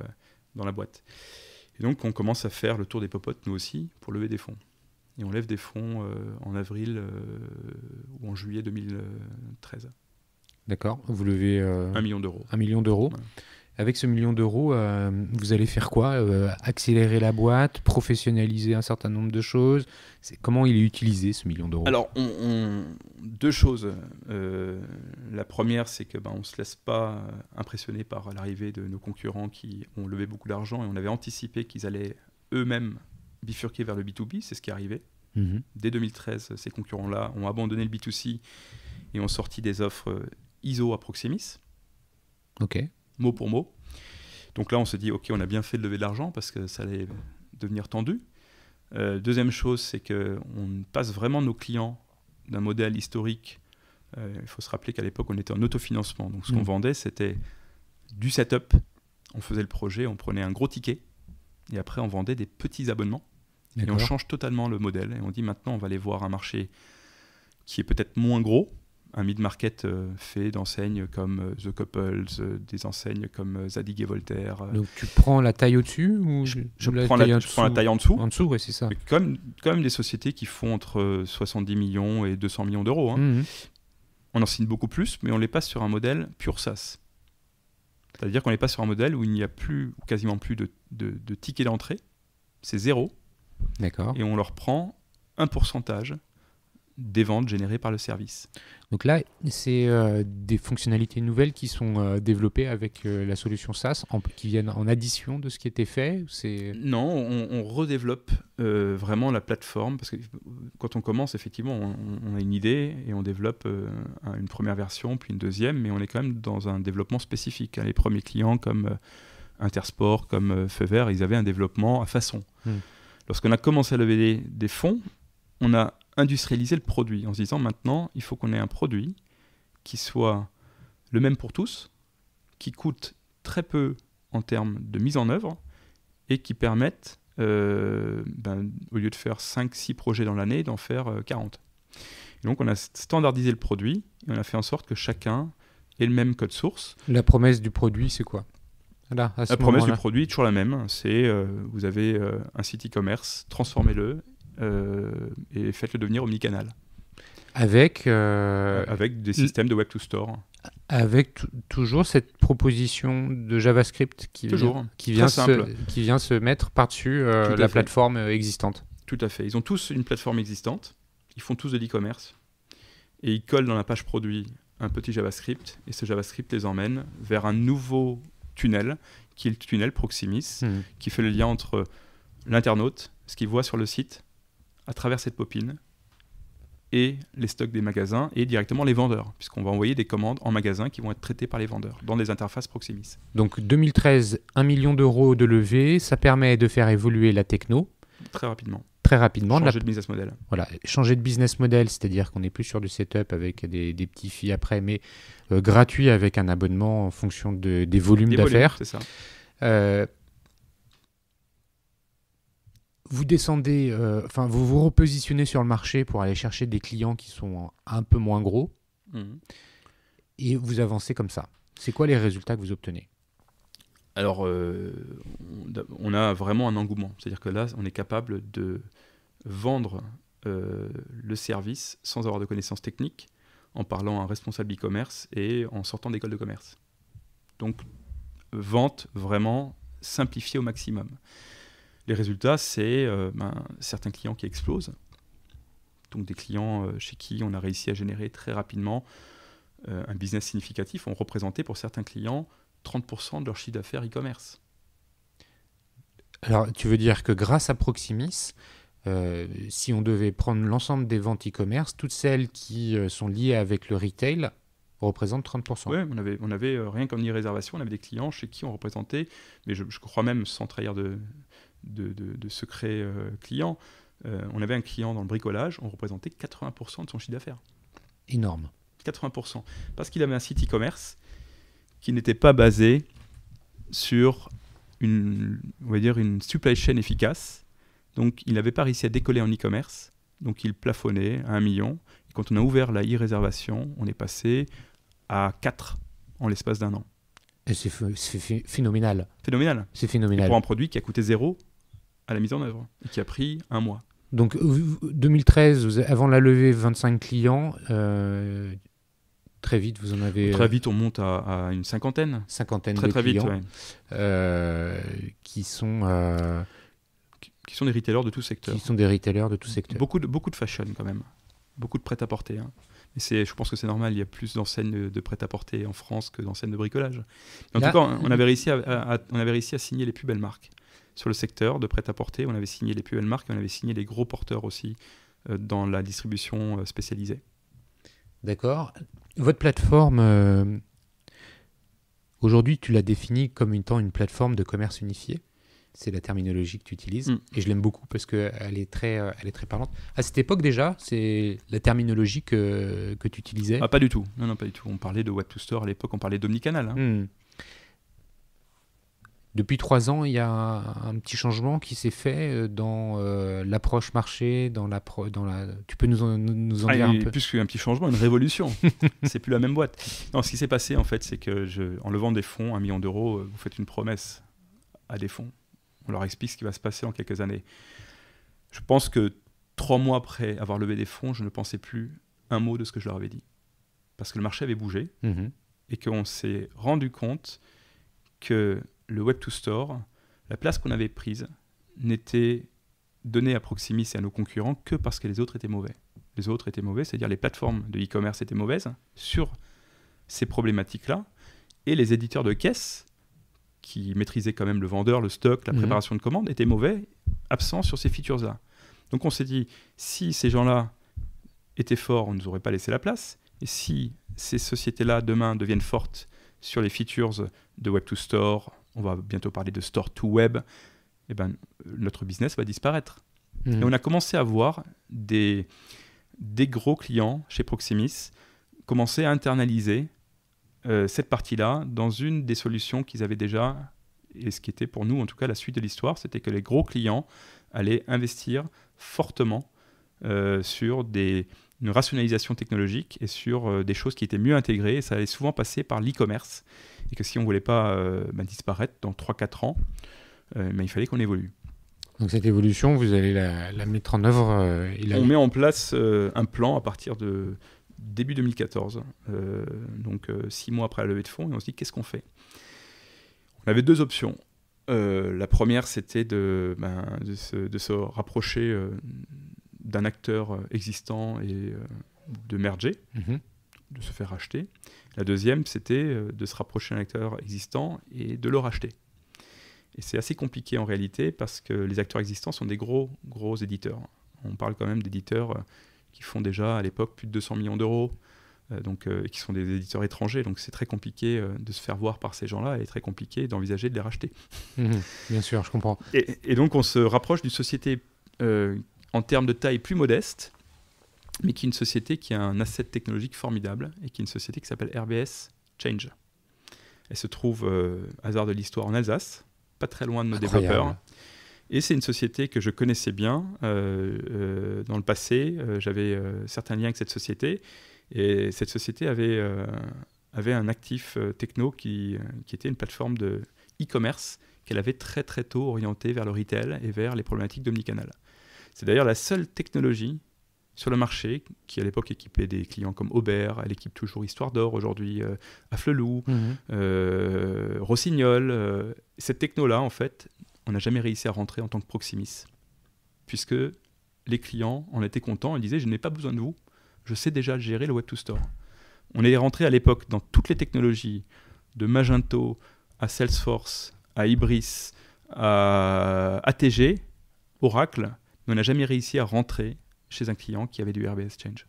[SPEAKER 2] dans la boîte. Et donc on commence à faire le tour des popotes, nous aussi, pour lever des fonds. Et on lève des fonds en avril ou en juillet 2013. D'accord. Vous levez un
[SPEAKER 1] million d'euros. Un million d'euros. Avec ce million d'euros, euh, vous allez faire quoi euh, Accélérer la boîte, professionnaliser un certain nombre de choses Comment il est utilisé ce million d'euros
[SPEAKER 2] Alors, on, deux choses. Euh, la première, c'est qu'on ben, ne se laisse pas impressionner par l'arrivée de nos concurrents qui ont levé beaucoup d'argent et on avait anticipé qu'ils allaient eux-mêmes bifurquer vers le B2B. C'est ce qui est arrivé. Mmh Dès 2013, ces concurrents-là ont abandonné le B2C et ont sorti des offres ISO à Proximis. OK mot pour mot. Donc là, on se dit, OK, on a bien fait de lever de l'argent parce que ça allait devenir tendu. Euh, deuxième chose, c'est qu'on passe vraiment nos clients d'un modèle historique. Euh, il faut se rappeler qu'à l'époque, on était en autofinancement. Donc ce qu'on mm. vendait, c'était du setup. On faisait le projet, on prenait un gros ticket. Et après, on vendait des petits abonnements. Et on change totalement le modèle. Et on dit maintenant, on va aller voir un marché qui est peut-être moins gros, un mid-market euh, fait d'enseignes comme euh, The Couples, euh, des enseignes comme Zadig et Voltaire. Donc tu
[SPEAKER 1] prends la taille au-dessus ou je, la prends, la, taille
[SPEAKER 2] en dessous. En dessous, oui, c'est ça. Comme, comme des sociétés qui font entre 70 millions et 200 millions d'euros. Hein. Mhm. On en signe beaucoup plus, mais on les passe sur un modèle pure SaaS. C'est-à-dire qu'on les passe sur un modèle où il n'y a plus, quasiment plus, de, de tickets d'entrée. C'est zéro. D'accord. Et on leur prend un pourcentage des ventes générées par le service.
[SPEAKER 1] Donc là, c'est euh, des fonctionnalités nouvelles qui sont euh, développées avec euh, la solution SaaS, qui viennent en addition de ce qui était fait
[SPEAKER 2] Non, on, redéveloppe vraiment la plateforme, parce que quand on commence, effectivement, on, a une idée et on développe une première version, puis une deuxième, mais on est quand même dans un développement spécifique. Hein. Les premiers clients comme Intersport, comme Feu ils avaient un développement à façon. Hmm. Lorsqu'on a commencé à lever des fonds, on a industrialiser le produit en se disant maintenant, il faut qu'on ait un produit qui soit le même pour tous, qui coûte très peu en termes de mise en œuvre et qui permette, euh, ben, au lieu de faire 5-6 projets dans l'année, d'en faire 40. Euh, donc on a standardisé le produit et on a fait en sorte que chacun ait le même code source. La promesse du produit, c'est quoi la promesse du produit est toujours la même. Hein. C'est euh, vous avez un site e-commerce, transformez-le euh, et faites-le devenir omnicanal. Avec, euh, euh, avec des systèmes de Web to Store.
[SPEAKER 1] Avec toujours cette proposition de JavaScript qui vient, qui vient, se, qui vient se mettre
[SPEAKER 2] par-dessus la plateforme existante. Tout à fait. Ils ont tous une plateforme existante. Ils font tous de l'e-commerce. Et ils collent dans la page produit un petit JavaScript. Et ce JavaScript les emmène vers un nouveau tunnel, qui est le tunnel Proximis, mmh. qui fait le lien entre l'internaute, ce qu'il voit sur le site, à travers cette popine et les stocks des magasins et directement les vendeurs, puisqu'on va envoyer des commandes en magasin qui vont être traitées par les vendeurs dans des interfaces Proximis.
[SPEAKER 1] Donc 2013, 1 million d'euros de levée, ça permet de faire évoluer la techno. Très rapidement. Très rapidement. Changer de, business model. Voilà, changer de business model, c'est-à-dire qu'on n'est plus sur du setup avec des, petits filles après, mais euh, gratuit avec un abonnement en fonction des volumes d'affaires. C'est ça. Euh, vous descendez, euh, enfin, vous vous repositionnez sur le marché pour aller chercher des clients qui sont un peu moins gros mhm. et vous avancez comme ça. C'est
[SPEAKER 2] quoi les résultats que vous obtenez Alors, euh, on a vraiment un engouement. C'est-à-dire que là, on est capable de vendre euh, le service sans avoir de connaissances techniques, en parlant à un responsable e-commerce et en sortant d'école de commerce. Donc, vente vraiment simplifiée au maximum. Les résultats, c'est euh, ben, certains clients qui explosent. Donc des clients euh, chez qui on a réussi à générer très rapidement euh, un business significatif ont représenté pour certains clients 30% de leur chiffre d'affaires e-commerce.
[SPEAKER 1] Alors tu veux dire que grâce à Proximis, si on devait prendre l'ensemble des ventes e-commerce,
[SPEAKER 2] toutes celles qui sont liées avec le retail représentent 30%. Oui, on avait, rien comme ni réservation, on avait des clients chez qui on représentait, mais je crois même sans trahir de, de, secrets euh, clients. Euh, on avait un client dans le bricolage, on représentait 80% de son chiffre d'affaires. Énorme. 80%. Parce qu'il avait un site e-commerce qui n'était pas basé sur une, on va dire une supply chain efficace. Donc, il n'avait pas réussi à décoller en e-commerce. Donc, il plafonnait à 1 million. quand on a ouvert la e-réservation, on est passé à 4 en l'espace d'un an. Et c'est phénoménal. Phénoménal. C'est phénoménal. pour un produit qui a coûté zéro, la mise en œuvre, et qui a pris un mois.
[SPEAKER 1] Donc 2013, euh, avant la levée, 25 clients. Euh, très vite, vous en avez. Très euh, vite,
[SPEAKER 2] on monte à, une
[SPEAKER 1] cinquantaine. Cinquantaine très, de clients. Vite, qui sont.
[SPEAKER 2] qui sont des retailers de tout secteur. Qui sont des retailers de tout secteur. Beaucoup de, beaucoup de fashion quand même. Beaucoup de prêt-à-porter. Hein. c'est, je pense que c'est normal, il y a plus d'enseignes de, prêt-à-porter en France que d'enseignes de bricolage. en tout cas, on avait réussi à, on avait réussi à signer les plus belles marques sur le secteur de prêt-à-porter. On avait signé les plus belles marques, on avait signé les gros porteurs aussi euh, dans la distribution euh, spécialisée. D'accord.
[SPEAKER 1] Votre plateforme, euh, aujourd'hui, tu l'as définie comme étant une plateforme de commerce unifié. C'est la terminologie que tu utilises. Mm. Et je l'aime beaucoup parce qu'elle est, très, elle est très parlante. À cette époque, déjà, c'est la terminologie que, tu utilisais ah, Pas du tout. Non, non, pas du tout. On parlait de Web2Store à l'époque, on parlait d'omnicanal. Hein. Mm. Depuis trois ans, il y a un, petit changement qui s'est fait euh, dans euh, l'approche marché, dans la, dans la. Tu peux nous en, nous en ah, dire un peu Plus
[SPEAKER 2] qu'un petit changement, une révolution. c'est plus la même boîte. Non, ce qui s'est passé en fait, c'est que en levant des fonds, un million d'euros, euh, vous faites une promesse à des fonds. On leur explique ce qui va se passer en quelques années. Je pense que trois mois après avoir levé des fonds, je ne pensais plus un mot de ce que je leur avais dit, parce que le marché avait bougé mmh et qu'on s'est rendu compte que le Web2Store, la place qu'on avait prise n'était donnée à Proximis et à nos concurrents que parce que les autres étaient mauvais. Les autres étaient mauvais, c'est-à-dire les plateformes de e-commerce étaient mauvaises sur ces problématiques-là, et les éditeurs de caisse, qui maîtrisaient quand même le vendeur, le stock, la mhm. préparation de commandes, étaient mauvais, absents sur ces features-là. Donc on s'est dit, si ces gens-là étaient forts, on ne nous aurait pas laissé la place, et si ces sociétés-là demain deviennent fortes sur les features de Web2Store, on va bientôt parler de store to web, eh ben, notre business va disparaître. Mm. Et on a commencé à voir des, des gros clients chez Proximis commencer à internaliser euh, cette partie-là dans une des solutions qu'ils avaient déjà, et ce qui était pour nous en tout cas la suite de l'histoire, c'était que les gros clients allaient investir fortement euh, sur des, une rationalisation technologique et sur euh, des choses qui étaient mieux intégrées. ça allait souvent passer par l'e-commerce. Et que si on ne voulait pas euh, bah, disparaître dans 3-4 ans, euh, il fallait qu'on évolue.
[SPEAKER 1] Donc cette évolution, vous allez la, mettre en œuvre euh, On met
[SPEAKER 2] en place un plan à partir de début 2014, donc six mois après la levée de fonds, et on se dit qu'est-ce qu'on fait On avait deux options. la première, c'était de, ben, de, de, se, rapprocher d'un acteur euh, existant et euh, de merger, mhm. de se faire racheter. La deuxième, c'était euh, de se rapprocher d'un acteur existant et de le racheter. Et c'est assez compliqué en réalité parce que les acteurs existants sont des gros, gros éditeurs. On parle quand même d'éditeurs qui font déjà à l'époque plus de 200 millions d'euros, donc qui sont des éditeurs étrangers. Donc c'est très compliqué de se faire voir par ces gens-là et très compliqué d'envisager de les racheter. Mhm. bien sûr, je comprends. et, donc on se rapproche d'une société en termes de taille plus modeste, mais qui est une société qui a un asset technologique formidable et qui est une société qui s'appelle RBS Change. Elle se trouve, euh, hasard de l'histoire, en Alsace, pas très loin de nos développeurs. Et c'est une société que je connaissais bien euh, euh, dans le passé. J'avais certains liens avec cette société. Et cette société avait, avait un actif techno qui, qui était une plateforme de e-commerce qu'elle avait très très tôt orientée vers le retail et vers les problématiques d'omnicanal. C'est d'ailleurs la seule technologie sur le marché qui à l'époque équipait des clients comme Aubert, elle équipe toujours Histoire d'Or aujourd'hui, euh, Afflelou, mhm. euh, Rossignol. Euh, cette techno-là, en fait, on n'a jamais réussi à rentrer en tant que Proximis, puisque les clients en étaient contents, ils disaient je n'ai pas besoin de vous, je sais déjà gérer le Web to Store. On est rentré à l'époque dans toutes les technologies, de Magento à Salesforce, à Ibris, à ATG, Oracle, on n'a jamais réussi à rentrer chez un client qui avait du RBS Change.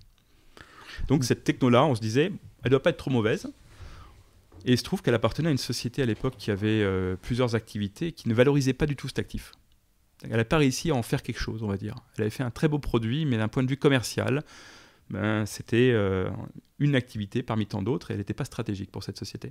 [SPEAKER 2] Donc mm. cette techno-là, on se disait, elle ne doit pas être trop mauvaise. Et il se trouve qu'elle appartenait à une société à l'époque qui avait euh, plusieurs activités qui ne valorisait pas du tout cet actif. Elle n'a pas réussi à en faire quelque chose, on va dire. Elle avait fait un très beau produit, mais d'un point de vue commercial, ben, c'était euh, une activité parmi tant d'autres et elle n'était pas stratégique pour cette société.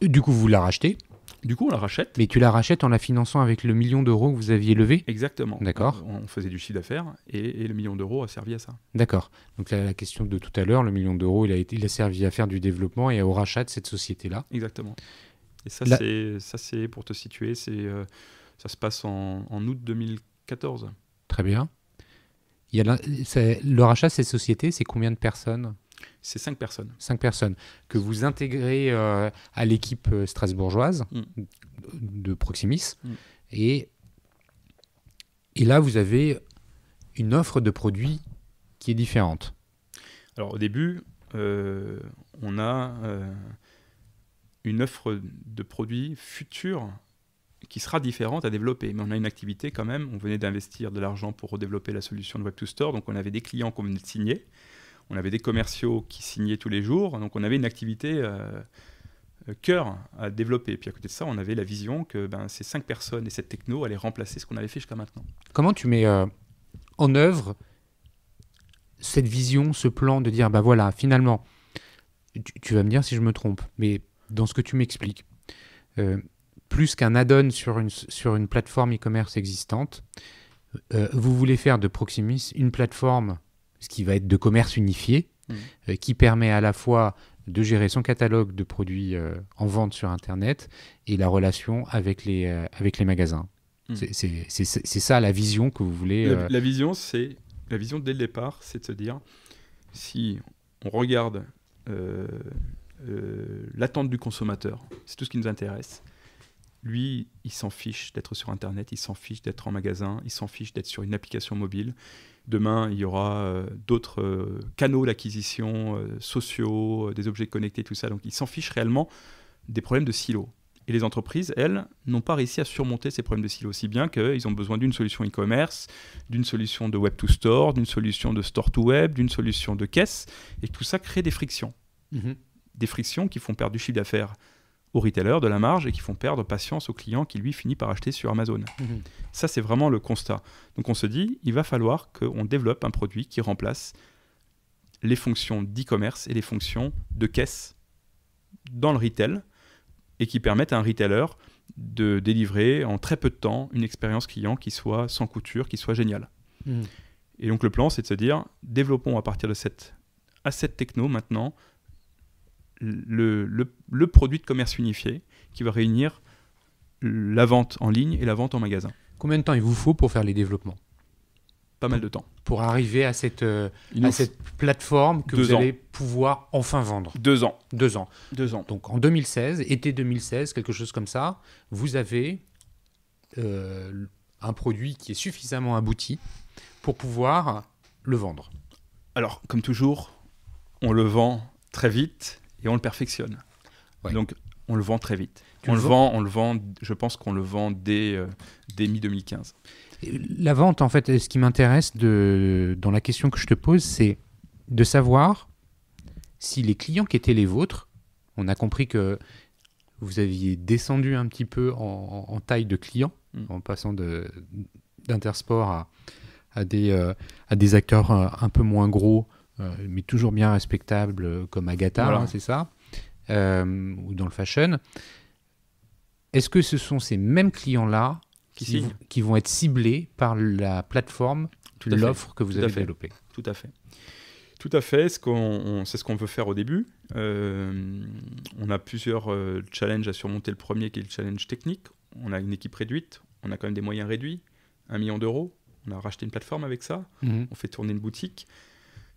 [SPEAKER 1] Du coup, vous la rachetez du coup, on la rachète. Mais tu la rachètes en la finançant avec le million d'euros que vous aviez levé
[SPEAKER 2] Exactement. D'accord. On, faisait du chiffre d'affaires et, le million d'euros a servi à ça.
[SPEAKER 1] D'accord. Donc la, question de tout à l'heure, le million d'euros, il a, été, il a servi à faire du développement et au rachat de cette
[SPEAKER 2] société-là. Exactement. Et ça, c'est pour te situer, c'est euh, ça se passe en, août 2014.
[SPEAKER 1] Très bien. Il y le rachat de cette société, c'est combien de personnes c'est cinq personnes. Cinq personnes que vous intégrez euh, à l'équipe euh, strasbourgeoise mm. de Proximis. Mm. Et, et là, vous avez une offre de produits qui est différente.
[SPEAKER 2] Alors au début, euh, on a une offre de produits futurs qui sera différente à développer. Mais on a une activité quand même. On venait d'investir de l'argent pour redévelopper la solution de Web2Store. Donc on avait des clients qu'on venait de signer on avait des commerciaux qui signaient tous les jours, donc on avait une activité euh, euh, cœur à développer. Puis à côté de ça, on avait la vision que ben, ces cinq personnes et cette techno allaient remplacer ce qu'on avait fait jusqu'à maintenant.
[SPEAKER 1] Comment tu mets euh, en œuvre cette vision, ce plan de dire, ben voilà, finalement, tu, vas me dire si je me trompe, mais dans ce que tu m'expliques, plus qu'un add-on sur une, sur une plateforme e-commerce existante, vous voulez faire de Proximis une plateforme ce qui va être de commerce unifié, mmh. euh, qui permet à la fois de gérer son catalogue de produits euh, en vente sur Internet et la relation avec les, euh, avec les magasins. Mmh. C'est ça la vision que vous voulez. La, la,
[SPEAKER 2] vision, c'est la vision dès le départ, c'est de se dire si on regarde l'attente du consommateur, c'est tout ce qui nous intéresse lui, il s'en fiche d'être sur Internet, il s'en fiche d'être en magasin, il s'en fiche d'être sur une application mobile. Demain, il y aura euh, d'autres euh, canaux d'acquisition euh, sociaux, des objets connectés, tout ça. Donc, il s'en fiche réellement des problèmes de silos. Et les entreprises, elles, n'ont pas réussi à surmonter ces problèmes de silos, aussi bien qu'ils ont besoin d'une solution e-commerce, d'une solution de web-to-store, d'une solution de store-to-web, d'une solution de caisse, et tout ça crée des frictions. Mmh des frictions qui font perdre du chiffre d'affaires aux retailers de la marge et qui font perdre patience au client qui lui finit par acheter sur Amazon. Mhm. Ça, c'est vraiment le constat. Donc on se dit, il va falloir qu'on développe un produit qui remplace les fonctions d'e-commerce et les fonctions de caisse dans le retail et qui permettent à un retailer de délivrer en très peu de temps une expérience client qui soit sans couture, qui soit géniale. Mhm. Et donc le plan, c'est de se dire, développons à partir de cette, à cette techno maintenant le, le, produit de commerce unifié qui va réunir la vente en ligne et la vente en magasin.
[SPEAKER 1] Combien de temps il vous faut pour faire les développements
[SPEAKER 2] Pas mal de temps. Pour arriver à cette, euh, cette
[SPEAKER 1] plateforme que vous allez pouvoir enfin vendre Deux ans. Deux ans. Deux ans. Donc en 2016, été 2016, quelque chose comme ça, vous avez euh,
[SPEAKER 2] un produit qui est suffisamment abouti pour pouvoir le vendre. Alors, comme toujours, on le vend très vite et on le perfectionne. Donc on le vend très vite. on le vend, on le vend. Je pense qu'on le vend dès, euh, mi 2015.
[SPEAKER 1] La vente, en fait, ce qui m'intéresse dans la question que je te pose, c'est de savoir si les clients qui étaient les vôtres, on a compris que vous aviez descendu un petit peu en, taille de client, mm. en passant d'intersport euh, à des acteurs euh, un peu moins gros, euh, mais toujours bien respectable, euh, comme Agatha, hein, c'est ça, euh, ou dans le fashion. Est-ce que ce sont ces mêmes clients-là qui, vont être ciblés par la plateforme, l'offre que vous avez
[SPEAKER 2] développée Tout à fait. Tout à fait, c'est ce qu'on veut faire au début. on a plusieurs challenges à surmonter. Le premier qui est le challenge technique. On a une équipe réduite, on a quand même des moyens réduits, un million d'euros. On a racheté une plateforme avec ça, mhm. on fait tourner une boutique.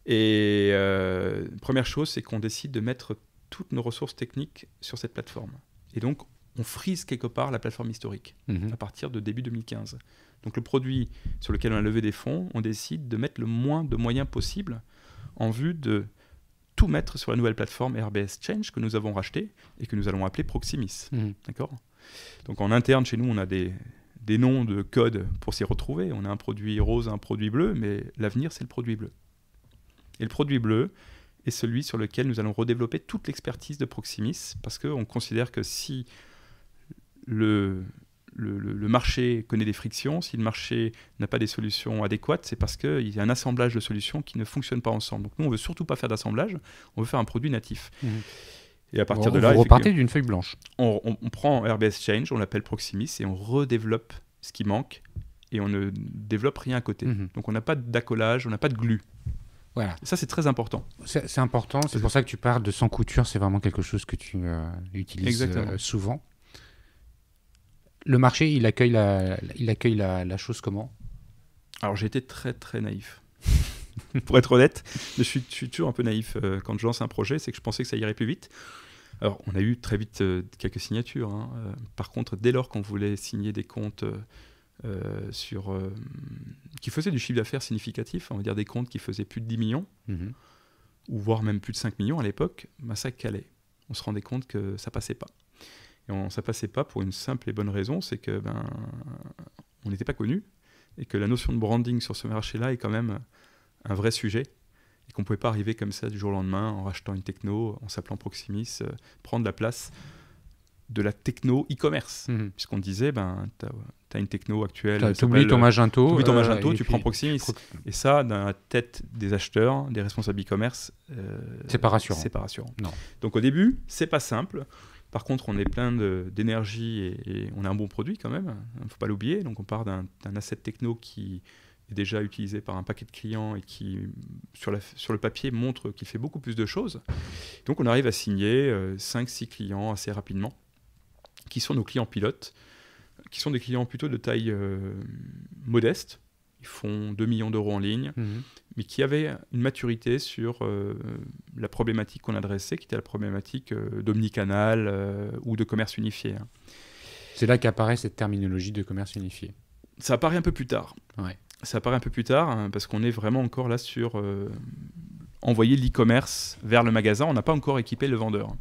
[SPEAKER 2] Et euh, première chose, c'est qu'on décide de mettre toutes nos ressources techniques sur cette plateforme. Et donc, on frise quelque part la plateforme historique mhm. à partir de début 2015. Donc, le produit sur lequel on a levé des fonds, on décide de mettre le moins de moyens possible en vue de tout mettre sur la nouvelle plateforme RBS Change que nous avons rachetée et que nous allons appeler Proximis. Mhm. D'accord Donc, en interne, chez nous, on a des, des noms de code pour s'y retrouver. On a un produit rose, un produit bleu, mais l'avenir, c'est le produit bleu. Et le produit bleu est celui sur lequel nous allons redévelopper toute l'expertise de Proximis, parce qu'on considère que si le, marché connaît des frictions, si le marché n'a pas des solutions adéquates, c'est parce qu'il y a un assemblage de solutions qui ne fonctionne pas ensemble. Donc nous, on veut surtout pas faire d'assemblage, on veut faire un produit natif. Et à partir de là, vous repartez d'une feuille blanche. On, prend RBS Change, on l'appelle Proximis et on redéveloppe ce qui manque et on ne développe rien à côté. Mhm. Donc on n'a pas d'accolage, on n'a pas de glue voilà. ça, c'est très important.
[SPEAKER 1] C'est important. C'est pour ça que tu parles de sans couture. C'est vraiment quelque chose que tu euh, utilises euh, souvent. Le marché, il accueille la, il accueille
[SPEAKER 2] la, chose comment Alors, j'ai été très, très naïf. pour être honnête, je suis, toujours un peu naïf euh, quand je lance un projet. C'est que je pensais que ça irait plus vite. Alors, on a eu très vite quelques signatures. Hein. par contre, dès lors qu'on voulait signer des comptes euh, sur, euh, qui faisaient du chiffre d'affaires significatif, on va dire des comptes qui faisaient plus de 10 millions, mhm. ou voire même plus de 5 millions à l'époque, bah, ça calait. On se rendait compte que ça passait pas. Et on, ça passait pas pour une simple et bonne raison, c'est que ben, on n'était pas connu et que la notion de branding sur ce marché-là est quand même un vrai sujet et qu'on pouvait pas arriver comme ça du jour au lendemain en rachetant une techno, en s'appelant Proximis, euh, prendre la place de la techno e-commerce. Mhm. Puisqu'on disait, ben, tu as, une techno actuelle. Euh, tu oublies ton Magento. Oublies ton Magento, tu prends Proximis Et ça, dans la tête des acheteurs, des responsables e-commerce. Euh, c'est pas rassurant. C'est pas rassurant. Non. Donc au début, c'est pas simple. Par contre, on est plein d'énergie et, on a un bon produit quand même. Il ne faut pas l'oublier. Donc on part d'un asset techno qui est déjà utilisé par un paquet de clients et qui, sur, le papier, montre qu'il fait beaucoup plus de choses. Donc on arrive à signer 5-6 euh, clients assez rapidement qui sont nos clients pilotes, qui sont des clients plutôt de taille euh, modeste. Ils font 2 millions d'euros en ligne, mhm. mais qui avaient une maturité sur euh, la problématique qu'on adressait, qui était la problématique euh, d'omnicanal ou de commerce unifié. Hein. C'est là qu'apparaît cette terminologie de commerce unifié. Ça apparaît un peu plus tard. Ouais. Ça apparaît un peu plus tard hein, parce qu'on est vraiment encore là sur envoyer l'e-commerce vers le magasin. On n'a pas encore équipé le vendeur. Hein.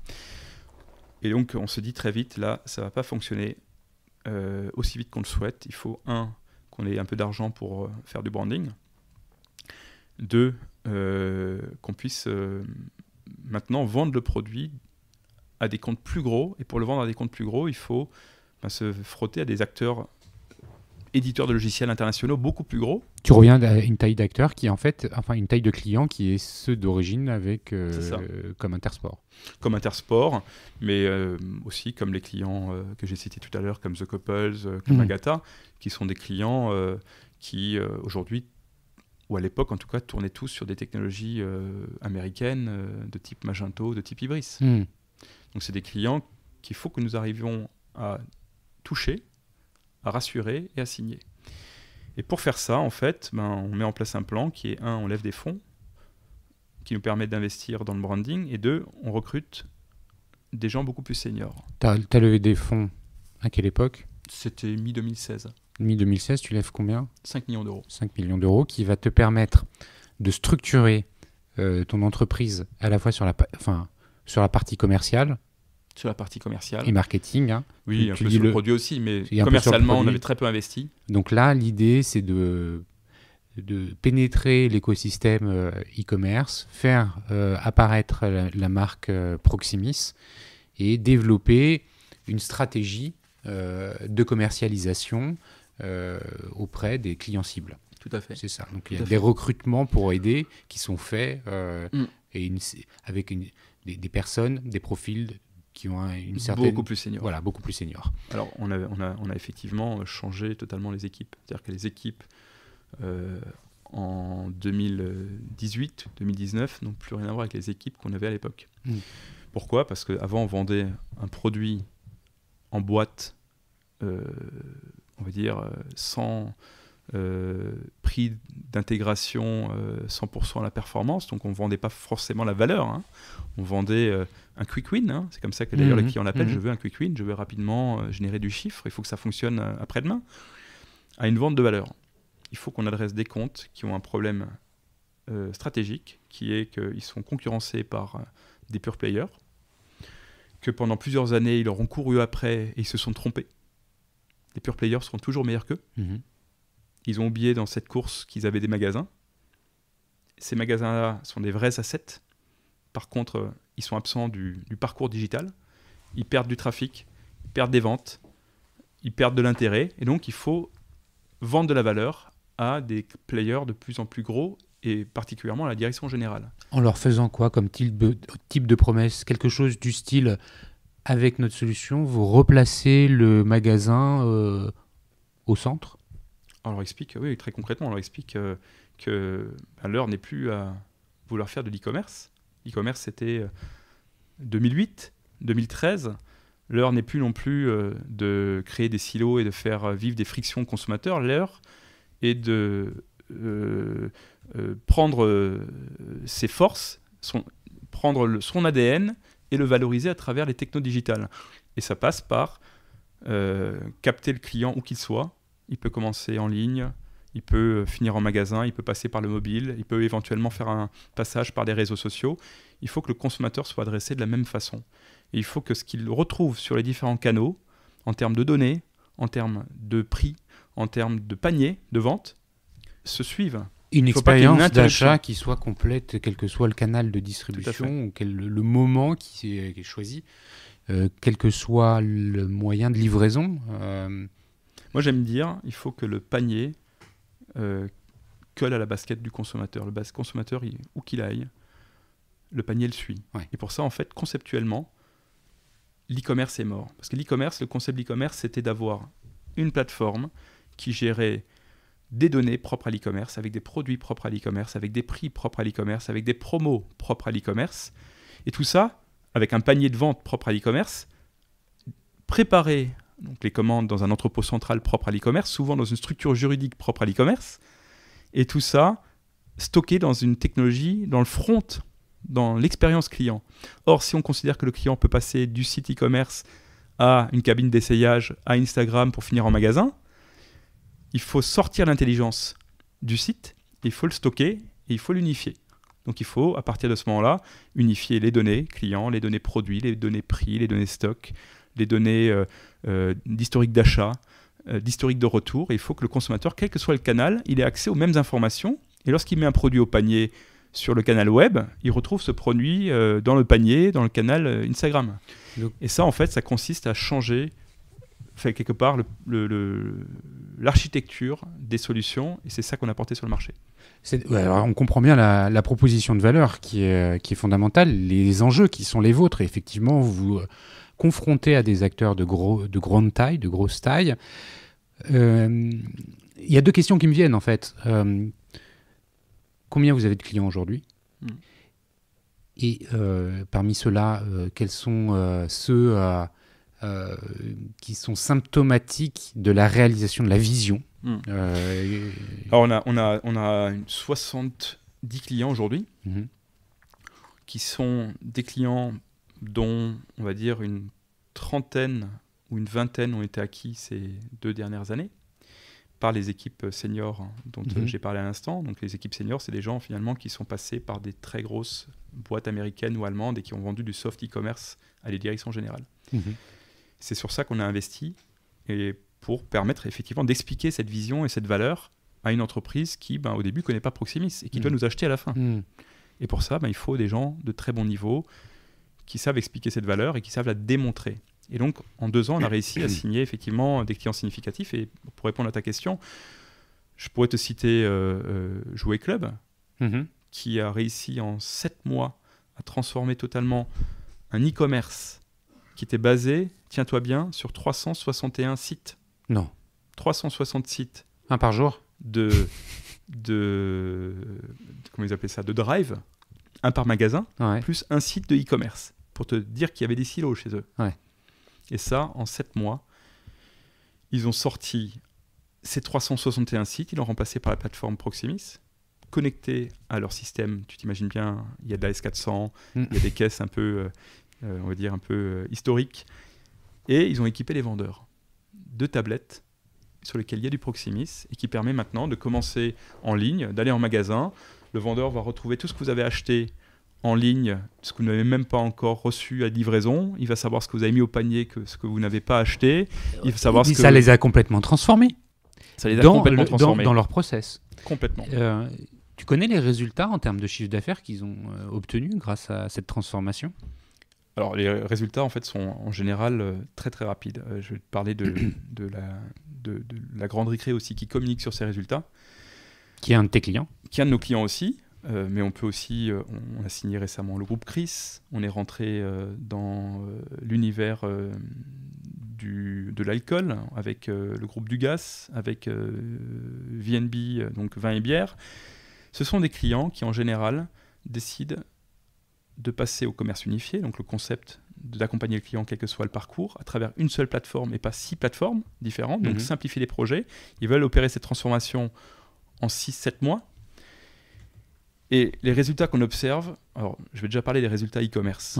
[SPEAKER 2] Et donc, on se dit très vite, là, ça ne va pas fonctionner euh, aussi vite qu'on le souhaite. Il faut, un, qu'on ait un peu d'argent pour euh, faire du branding. Deux, euh, qu'on puisse maintenant vendre le produit à des comptes plus gros. Et pour le vendre à des comptes plus gros, il faut ben, se frotter à des acteurs éditeurs de logiciels internationaux beaucoup plus gros.
[SPEAKER 1] Tu reviens à une taille d'acteur qui est en fait, enfin une taille de client qui est ceux d'origine
[SPEAKER 2] avec euh, comme Intersport. Comme Intersport, mais euh, aussi comme les clients euh, que j'ai cités tout à l'heure, comme The Couples, comme mmh. qui sont des clients qui aujourd'hui ou à l'époque en tout cas tournaient tous sur des technologies américaines de type Magento, de type Ibris. Hmm. Donc c'est des clients qu'il faut que nous arrivions à toucher à rassurer et à signer. Et pour faire ça, en fait, ben, on met en place un plan qui est un, on lève des fonds qui nous permettent d'investir dans le branding, et deux, on recrute des gens beaucoup plus seniors.
[SPEAKER 1] Tu as, levé des fonds à quelle époque
[SPEAKER 2] C'était mi-2016.
[SPEAKER 1] Mi-2016, tu lèves combien 5 millions d'euros. 5 millions d'euros qui va te permettre de structurer euh, ton entreprise à la fois sur la, enfin, sur la partie commerciale,
[SPEAKER 2] sur la partie commerciale. Et marketing. Hein. Oui, un peu sur le produit aussi, mais commercialement, on avait très peu investi. Donc
[SPEAKER 1] là, l'idée, c'est de, de pénétrer l'écosystème euh, e-commerce, faire euh, apparaître la, marque euh, Proximis et développer une stratégie de commercialisation auprès des clients cibles. Tout à fait. C'est ça. Donc il y a des recrutements pour aider qui sont faits mm. et une, avec une, des, personnes, des profils qui ont une
[SPEAKER 2] certaine... Beaucoup plus senior. Voilà, beaucoup plus senior. Alors, on a, on effectivement changé totalement les équipes. C'est-à-dire que les équipes euh, en 2018, 2019 n'ont plus rien à voir avec les équipes qu'on avait à l'époque. Hmm. Pourquoi Parce qu'avant, on vendait un produit en boîte, euh, on va dire, sans... Euh, euh, prix d'intégration 100% euh, à la performance, donc on vendait pas forcément la valeur, hein. on vendait euh, un quick win, hein. c'est comme ça que d'ailleurs le les mhm. clients mhm. je veux un quick win, je veux rapidement générer du chiffre, il faut que ça fonctionne après-demain, à une vente de valeur. Il faut qu'on adresse des comptes qui ont un problème stratégique, qui est qu'ils sont concurrencés par des pure players, que pendant plusieurs années, ils leur ont couru après et ils se sont trompés. Les pure players seront toujours meilleurs qu'eux. Mhm. Ils ont oublié dans cette course qu'ils avaient des magasins. Ces magasins-là sont des vrais assets. Par contre, ils sont absents du, parcours digital. Ils perdent du trafic, ils perdent des ventes, ils perdent de l'intérêt. Et donc, il faut vendre de la valeur à des players de plus en plus gros et particulièrement à la direction générale.
[SPEAKER 1] En leur faisant quoi comme type de, promesse Quelque chose du style avec notre solution, vous replacez le magasin euh, au centre
[SPEAKER 2] on leur explique, oui, très concrètement, on leur explique euh, que ben, l'heure n'est plus à vouloir faire de l'e-commerce. L'e-commerce, c'était 2008, euh, 2013. L'heure n'est plus non plus euh, de créer des silos et de faire vivre des frictions consommateurs. L'heure est de prendre ses forces, prendre son ADN et le valoriser à travers les technos digitales. Et ça passe par capter le client où qu'il soit, il peut commencer en ligne, il peut euh, finir en magasin, il peut passer par le mobile, il peut éventuellement faire un passage par des réseaux sociaux. Il faut que le consommateur soit adressé de la même façon. Et il faut que ce qu'il retrouve sur les différents canaux, en termes de données, en termes de prix, en termes de panier de vente, se suivent. Une expérience d'achat qui soit complète,
[SPEAKER 1] quel que soit le canal de distribution ou quel, le moment qui est, choisi, euh, quel que soit le moyen de livraison.
[SPEAKER 2] Euh, moi, j'aime dire, il faut que le panier euh, colle à la basket du consommateur. Le consommateur, où qu'il aille, le panier le suit. Et pour ça, en fait, conceptuellement, l'e-commerce est mort. Parce que l'e-commerce, le concept de l'e-commerce, c'était d'avoir une plateforme qui gérait des données propres à l'e-commerce, avec des produits propres à l'e-commerce, avec des prix propres à l'e-commerce, avec des promos propres à l'e-commerce. Et tout ça, avec un panier de vente propre à l'e-commerce, préparé donc les commandes dans un entrepôt central propre à l'e-commerce, souvent dans une structure juridique propre à l'e-commerce, et tout ça stocké dans une technologie, dans le front, dans l'expérience client. Or, si on considère que le client peut passer du site e-commerce à une cabine d'essayage, à Instagram pour finir en magasin, il faut sortir l'intelligence du site, il faut le stocker et il faut l'unifier. Donc il faut, à partir de ce moment-là, unifier les données clients, les données produits, les données prix, les données stock, des données euh, euh, d'historique d'achat, euh, d'historique de retour. il faut que le consommateur, quel que soit le canal, il ait accès aux mêmes informations. Et lorsqu'il met un produit au panier sur le canal web, il retrouve ce produit dans le panier, dans le canal Instagram. Et ça, en fait, ça consiste à changer fait quelque part l'architecture le, des solutions et c'est ça qu'on a porté sur le marché. on
[SPEAKER 1] comprend bien la, proposition de valeur qui est, qui est fondamentale, les enjeux qui sont les vôtres. Et effectivement, vous confronté à des acteurs de, gros, de grande taille, de grosse taille. Euh, il y a deux questions qui me viennent en fait. Euh, combien vous avez de clients aujourd'hui hmm. Et euh, parmi ceux-là, quels sont ceux qui sont symptomatiques de la réalisation de la vision hmm.
[SPEAKER 2] Alors on a, on a, on a 70 clients aujourd'hui mhm. qui sont des clients dont on va dire une trentaine ou une vingtaine ont été acquis ces deux dernières années par les équipes seniors dont mhm. j'ai parlé à l'instant. Donc les équipes seniors, c'est des gens finalement qui sont passés par des très grosses boîtes américaines ou allemandes et qui ont vendu du soft e-commerce à des directions générales. Mhm. C'est sur ça qu'on a investi et pour permettre effectivement d'expliquer cette vision et cette valeur à une entreprise qui, ben, au début, connaît pas Proximis et qui doit mhm. nous acheter à la fin. Et pour ça, ben, il faut des gens de très bon niveau, qui savent expliquer cette valeur et qui savent la démontrer. Et donc, en deux ans, on a réussi à signer effectivement des clients significatifs. Et pour répondre à ta question, je pourrais te citer euh, euh, Jouer Club, mm-hmm. qui a réussi en sept mois à transformer totalement un e-commerce qui était basé, tiens-toi bien, sur 361 sites. Non. 360 sites. Un par jour de, de, de, Comment ils appelaient ça De drive un par magasin, plus un site de e-commerce, pour te dire qu'il y avait des silos chez eux. Et ça, en sept mois, ils ont sorti ces 361 sites, ils l'ont remplacé par la plateforme Proximis, connecté à leur système. Tu t'imagines bien, il y a de la 400 mm. il y a des caisses un peu, euh, euh, on va dire, un peu euh, historiques. Et ils ont équipé les vendeurs de tablettes sur lesquelles il y a du Proximis et qui permet maintenant de commencer en ligne, d'aller en magasin, le vendeur va retrouver tout ce que vous avez acheté en ligne, ce que vous n'avez même pas encore reçu à livraison. Il va savoir ce que vous avez mis au panier, que ce que vous n'avez pas acheté. Il va savoir Et ça les a
[SPEAKER 1] complètement transformés.
[SPEAKER 2] Ça les a dans complètement transformés. Dans, leur process. Complètement. Euh, tu connais les résultats en termes de chiffre d'affaires qu'ils ont euh, obtenus grâce à cette transformation Alors les résultats en fait sont en général euh, très très rapides. je vais te parler de, la, de la grande récré aussi qui communique sur ces résultats. Qui est un de tes clients. Qui est un de nos clients aussi. Euh, mais on peut aussi, euh, on a signé récemment le groupe Chris, on est rentré euh, dans l'univers de l'alcool avec le groupe Dugas, avec VNB, donc vin et bière. Ce sont des clients qui en général décident de passer au commerce unifié, donc le concept d'accompagner le client quel que soit le parcours, à travers une seule plateforme et pas six plateformes différentes, donc mhm. simplifier les projets. Ils veulent opérer cette transformation en 6-7 mois. Et les résultats qu'on observe, alors je vais déjà parler des résultats e-commerce.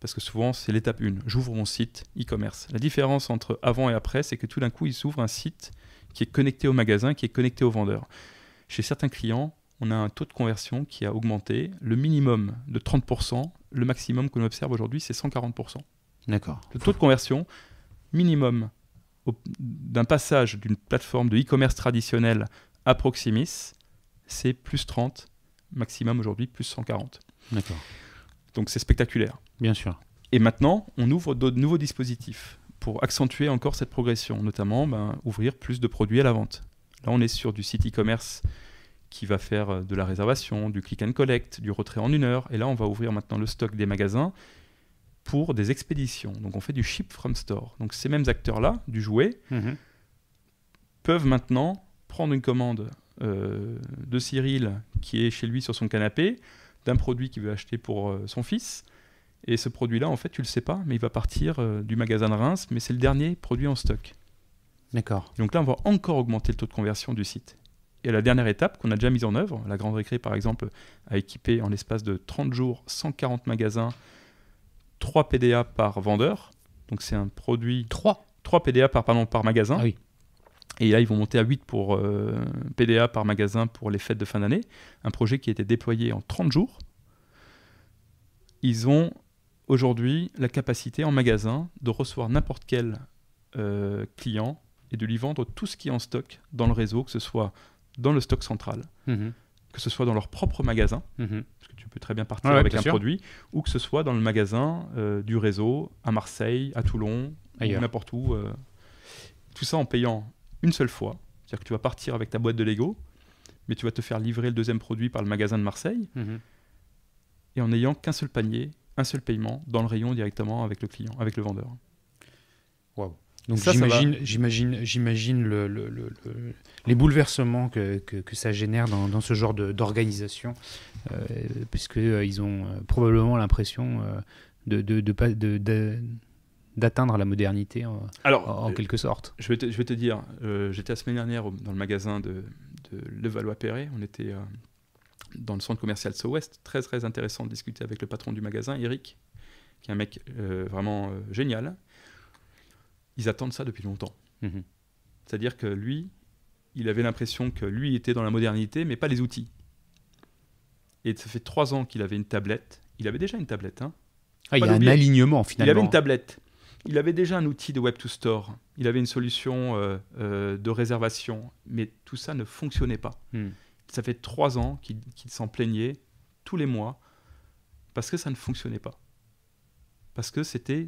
[SPEAKER 2] Parce que souvent, c'est l'étape 1. J'ouvre mon site e-commerce. La différence entre avant et après, c'est que tout d'un coup, il s'ouvre un site qui est connecté au magasin, qui est connecté au vendeur. Chez certains clients, on a un taux de conversion qui a augmenté, le minimum de 30%, le maximum qu'on observe aujourd'hui, c'est 140%. D'accord. Le taux de conversion minimum d'un passage d'une plateforme de e-commerce traditionnelle à Proximis, c'est plus 30, maximum aujourd'hui plus 140. D'accord. Donc c'est spectaculaire. Bien sûr. Et maintenant, on ouvre d'autres nouveaux dispositifs pour accentuer encore cette progression, notamment ben, ouvrir plus de produits à la vente. Là, on est sur du site e-commerce qui va faire euh, de la réservation, du click and collect, du retrait en une heure. Et là, on va ouvrir maintenant le stock des magasins pour des expéditions. Donc, on fait du ship from store. Donc, ces mêmes acteurs-là, du jouet, mhm. peuvent maintenant prendre une commande euh, de Cyril qui est chez lui sur son canapé, d'un produit qu'il veut acheter pour euh, son fils. Et ce produit-là, en fait, tu le sais pas, mais il va partir euh, du magasin de Reims, mais c'est le dernier produit en stock. D'accord. Donc là, on va encore augmenter le taux de conversion du site. Et la dernière étape qu'on a déjà mise en œuvre, la Grande Récré, par exemple, a équipé en l'espace de 30 jours 140 magasins, 3 PDA par vendeur. Donc c'est un produit. 3 3 PDA par, pardon, par magasin. Ah oui. Et là, ils vont monter à 8 pour euh, PDA par magasin pour les fêtes de fin d'année. Un projet qui a été déployé en 30 jours. Ils ont aujourd'hui la capacité en magasin de recevoir n'importe quel euh, client et de lui vendre tout ce qui est en stock dans le réseau, que ce soit dans le stock central, mm-hmm. que ce soit dans leur propre magasin, mm-hmm. parce que tu peux très bien partir avec un produit, ou que ce soit dans le magasin euh, du réseau à Marseille, à Toulon, n'importe où. tout ça en payant une seule fois. C'est-à-dire que tu vas partir avec ta boîte de Lego, mais tu vas te faire livrer le deuxième produit par le magasin de Marseille, mhm. et en n'ayant qu'un seul panier, un seul paiement dans le rayon directement avec le client, avec le vendeur. Donc j'imagine,
[SPEAKER 1] j'imagine, j'imagine le, les bouleversements que, ça génère dans, ce genre d'organisation, euh, puisque euh, ils ont euh, probablement l'impression de, de, de, de d'atteindre la modernité en, en, quelque sorte.
[SPEAKER 2] Je vais te, je vais te dire, euh, j'étais la semaine dernière dans le magasin de, de Levallois-Perret, on était euh, dans le centre commercial ouest très très intéressant de discuter avec le patron du magasin, Eric, qui est un mec euh, vraiment génial. Ils attendent ça depuis longtemps. Mhm. C'est-à-dire que lui, il avait l'impression que lui était dans la modernité, mais pas les outils. Et ça fait trois ans qu'il avait une tablette. Il avait déjà une tablette, hein. ah, il y a un alignement finalement. Il avait une tablette il avait déjà un outil de web to store il avait une solution euh, euh, de réservation, mais tout ça ne fonctionnait pas. Hmm. Ça fait trois ans qu'il s'en plaignait tous les mois parce que ça ne fonctionnait pas. Parce que c'était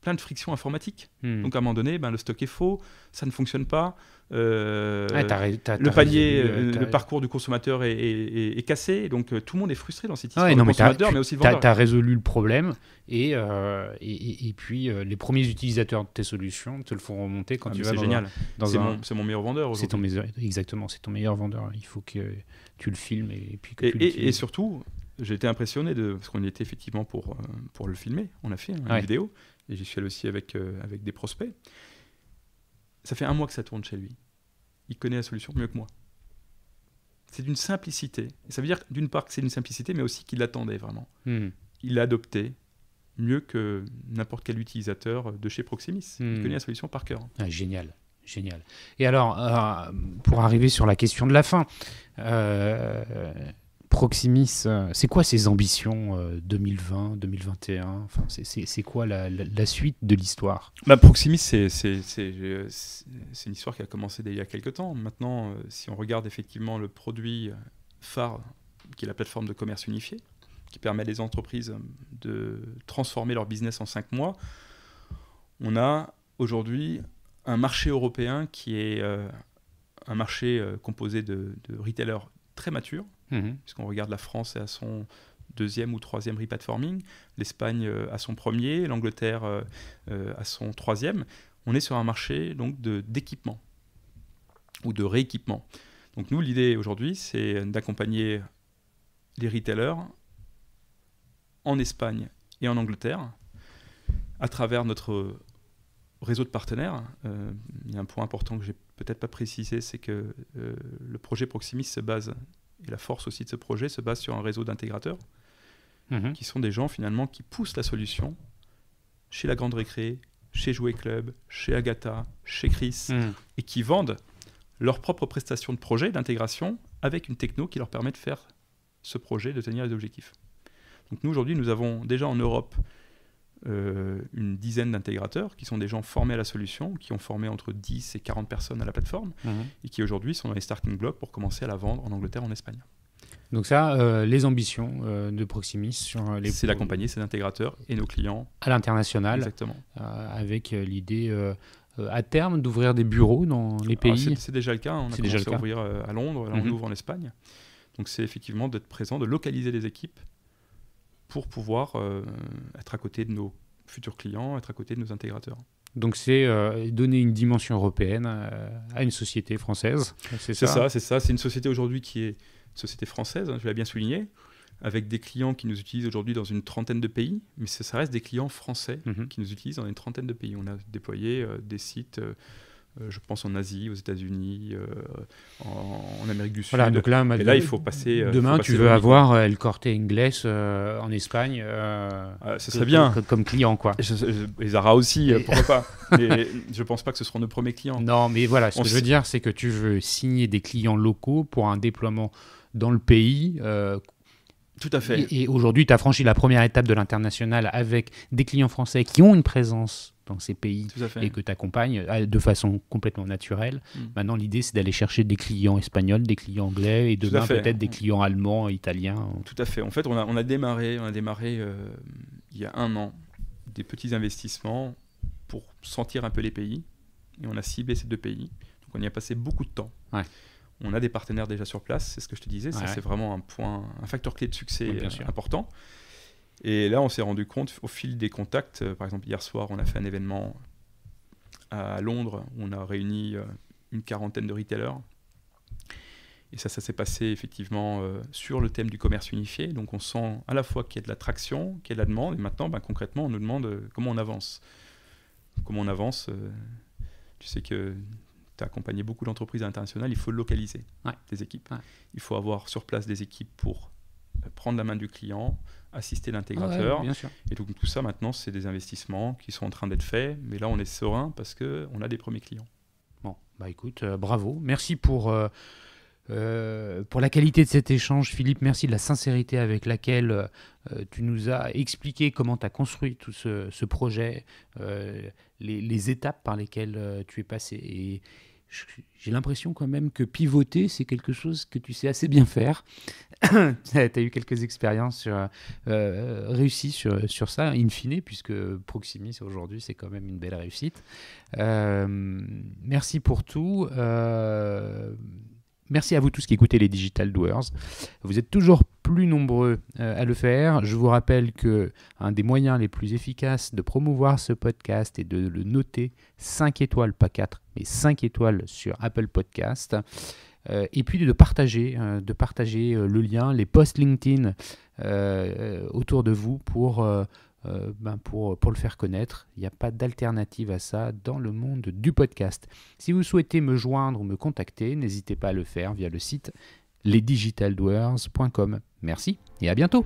[SPEAKER 2] plein de frictions informatiques. Hmm. Donc à un moment donné, ben, le stock est faux, ça ne fonctionne pas, euh, le panier, euh, le parcours du consommateur est, cassé, donc euh, tout le monde est frustré dans cette histoire. mais aussi le vendeur. Tu as résolu le problème et, et, puis les premiers
[SPEAKER 1] utilisateurs de tes solutions te le font remonter quand ah, tu vas. C'est génial. C'est mon, meilleur vendeur. C'est ton exactement, c'est ton meilleur vendeur. Il faut que tu le filmes et, puis que tu et
[SPEAKER 2] surtout, j'ai été impressionné de parce qu'on était effectivement pour pour le filmer. On a fait hein, une vidéo et j'y suis allé aussi avec, euh, avec des prospects. Ça fait un mois que ça tourne chez lui. Il connaît la solution mieux que moi. C'est d'une simplicité. ça veut dire, d'une part, que c'est une simplicité, mais aussi qu'il l'attendait vraiment. Hmm. Il l'a adopté mieux que n'importe quel utilisateur de chez Proximis. Il hmm. connaît la solution par cœur. Ah, génial. Génial.
[SPEAKER 1] Et alors, euh, pour arriver sur la question de la fin, euh, Proximis, euh, c'est quoi ces
[SPEAKER 2] ambitions 2020, euh, 2021 enfin, C'est quoi la, suite de l'histoire bah, Proximis, c'est une histoire qui a commencé il y a quelques temps. Maintenant, euh, si on regarde effectivement le produit phare, qui est la plateforme de commerce unifié, qui permet à entreprises de transformer leur business en cinq mois, on a aujourd'hui un marché européen qui est un marché composé de retailers très matures Mhm. puisqu'on regarde la France à son deuxième ou troisième re-platforming, l'Espagne euh, à son premier, l'Angleterre euh, euh, à son troisième. On est sur un marché donc d'équipement ou de rééquipement. Donc nous, l'idée aujourd'hui, c'est d'accompagner les retailers en Espagne et en Angleterre à travers notre réseau de partenaires. il y a un point important que j'ai peut-être pas précisé, c'est que le projet Proximis se base et la force aussi de ce projet se base sur un réseau d'intégrateurs, mhm. qui sont des gens finalement qui poussent la solution chez la Grande Récré, chez Jouet Club, chez Agatha, chez Chris, mhm. et qui vendent leurs propres prestations de projet d'intégration avec une techno qui leur permet de faire ce projet, de tenir les objectifs. Donc nous aujourd'hui, nous avons déjà en Europe euh, une dizaine d'intégrateurs qui sont des gens formés à la solution, qui ont formé entre 10 et 40 personnes à la plateforme mhm. et qui aujourd'hui sont dans les starting blocks pour commencer à la vendre en Angleterre, en Espagne.
[SPEAKER 1] Donc ça, euh, les ambitions euh, de Proximis sur les... C'est d'accompagner
[SPEAKER 2] ces intégrateurs et nos clients. À l'international. Exactement. avec
[SPEAKER 1] l'idée à terme d'ouvrir des bureaux dans les pays. c'est déjà le cas. Hein. On a commencé déjà à ouvrir
[SPEAKER 2] à Londres, on mhm. ouvre en Espagne. Donc c'est effectivement d'être présent, de localiser les équipes pour pouvoir euh, être à côté de nos futurs clients, être à côté de nos intégrateurs.
[SPEAKER 1] Donc c'est euh, donner une dimension européenne euh, à une société française. C'est ça, c'est
[SPEAKER 2] ça. C'est une société aujourd'hui qui est une société française, hein, je l'ai bien souligné, avec des clients qui nous utilisent aujourd'hui dans une trentaine de pays, mais ça, reste des clients français mhm. qui nous utilisent dans une trentaine de pays. On a déployé des sites euh, je pense en Asie, aux États-Unis, euh, en, Amérique du Sud. là, et là, il faut passer. Euh, demain, tu veux avoir
[SPEAKER 1] El Corte Inglés en Espagne. Ah, ça serait bien. Comme, client, quoi. Les et aussi, pourquoi pas. Mais
[SPEAKER 2] je pense pas que ce seront nos premiers clients. Non, mais voilà, ce que je veux dire,
[SPEAKER 1] c'est que tu veux signer des clients locaux pour un déploiement dans le pays.
[SPEAKER 2] Tout à fait. et
[SPEAKER 1] aujourd'hui, tu as franchi la première étape de l'international avec des clients français qui ont une présence dans ces pays et que tu accompagnes euh, de façon complètement naturelle. Hmm. Maintenant, l'idée, c'est d'aller chercher des clients espagnols, des clients anglais et demain peut-être des clients allemands, italiens.
[SPEAKER 2] Tout à fait. En fait, on a, on a démarré, on a démarré euh, il y a un an des petits investissements pour sentir un peu les pays et on a ciblé ces deux pays. Donc on y a passé beaucoup de temps. On a des partenaires déjà sur place, c'est ce que je te disais, c'est vraiment un point, un facteur clé de succès euh, important. Et là, on s'est rendu compte au fil des contacts. Euh, par exemple, hier soir, on a fait un événement à Londres où on a réuni euh, une quarantaine de retailers. Et ça, ça s'est passé effectivement euh, sur le thème du commerce unifié. Donc on sent à la fois qu'il y a de l'attraction, qu'il y a de la demande, et maintenant, ben, concrètement, on nous demande comment on avance. Comment on avance Tu sais que tu as accompagné beaucoup d'entreprises internationales, il faut localiser ouais. des équipes. Il faut avoir sur place des équipes pour prendre la main du client, assister l'intégrateur. et donc tout ça maintenant, c'est des investissements qui sont en train d'être faits, mais là on est serein parce qu'on a des premiers clients. Bon, bah écoute, euh, bravo. Merci pour... Euh, euh, pour
[SPEAKER 1] la qualité de cet échange, Philippe, merci de la sincérité avec laquelle tu nous as expliqué comment tu as construit tout ce, projet, les, les, étapes par lesquelles tu es passé. Et, j'ai l'impression quand même que pivoter, c'est quelque chose que tu sais assez bien faire. tu as eu quelques expériences sur, euh, euh, réussies sur, sur, ça, in fine, puisque Proximis aujourd'hui, c'est quand même une belle réussite. Euh, merci pour tout. Euh, Merci à vous tous qui écoutez les Digital Doers. Vous êtes toujours plus nombreux euh, à le faire. Je vous rappelle que un des moyens les plus efficaces de promouvoir ce podcast est de le noter 5 étoiles, pas 4, mais 5 étoiles sur Apple Podcast. Euh, et puis de partager, euh, de partager le lien, les posts LinkedIn autour de vous pour euh, ben, pour, pour, le faire connaître. Il n'y a pas d'alternative à ça dans le monde du podcast. Si vous souhaitez me joindre ou me contacter, n'hésitez pas à le faire via le site lesdigitaldoers.com. Merci et à bientôt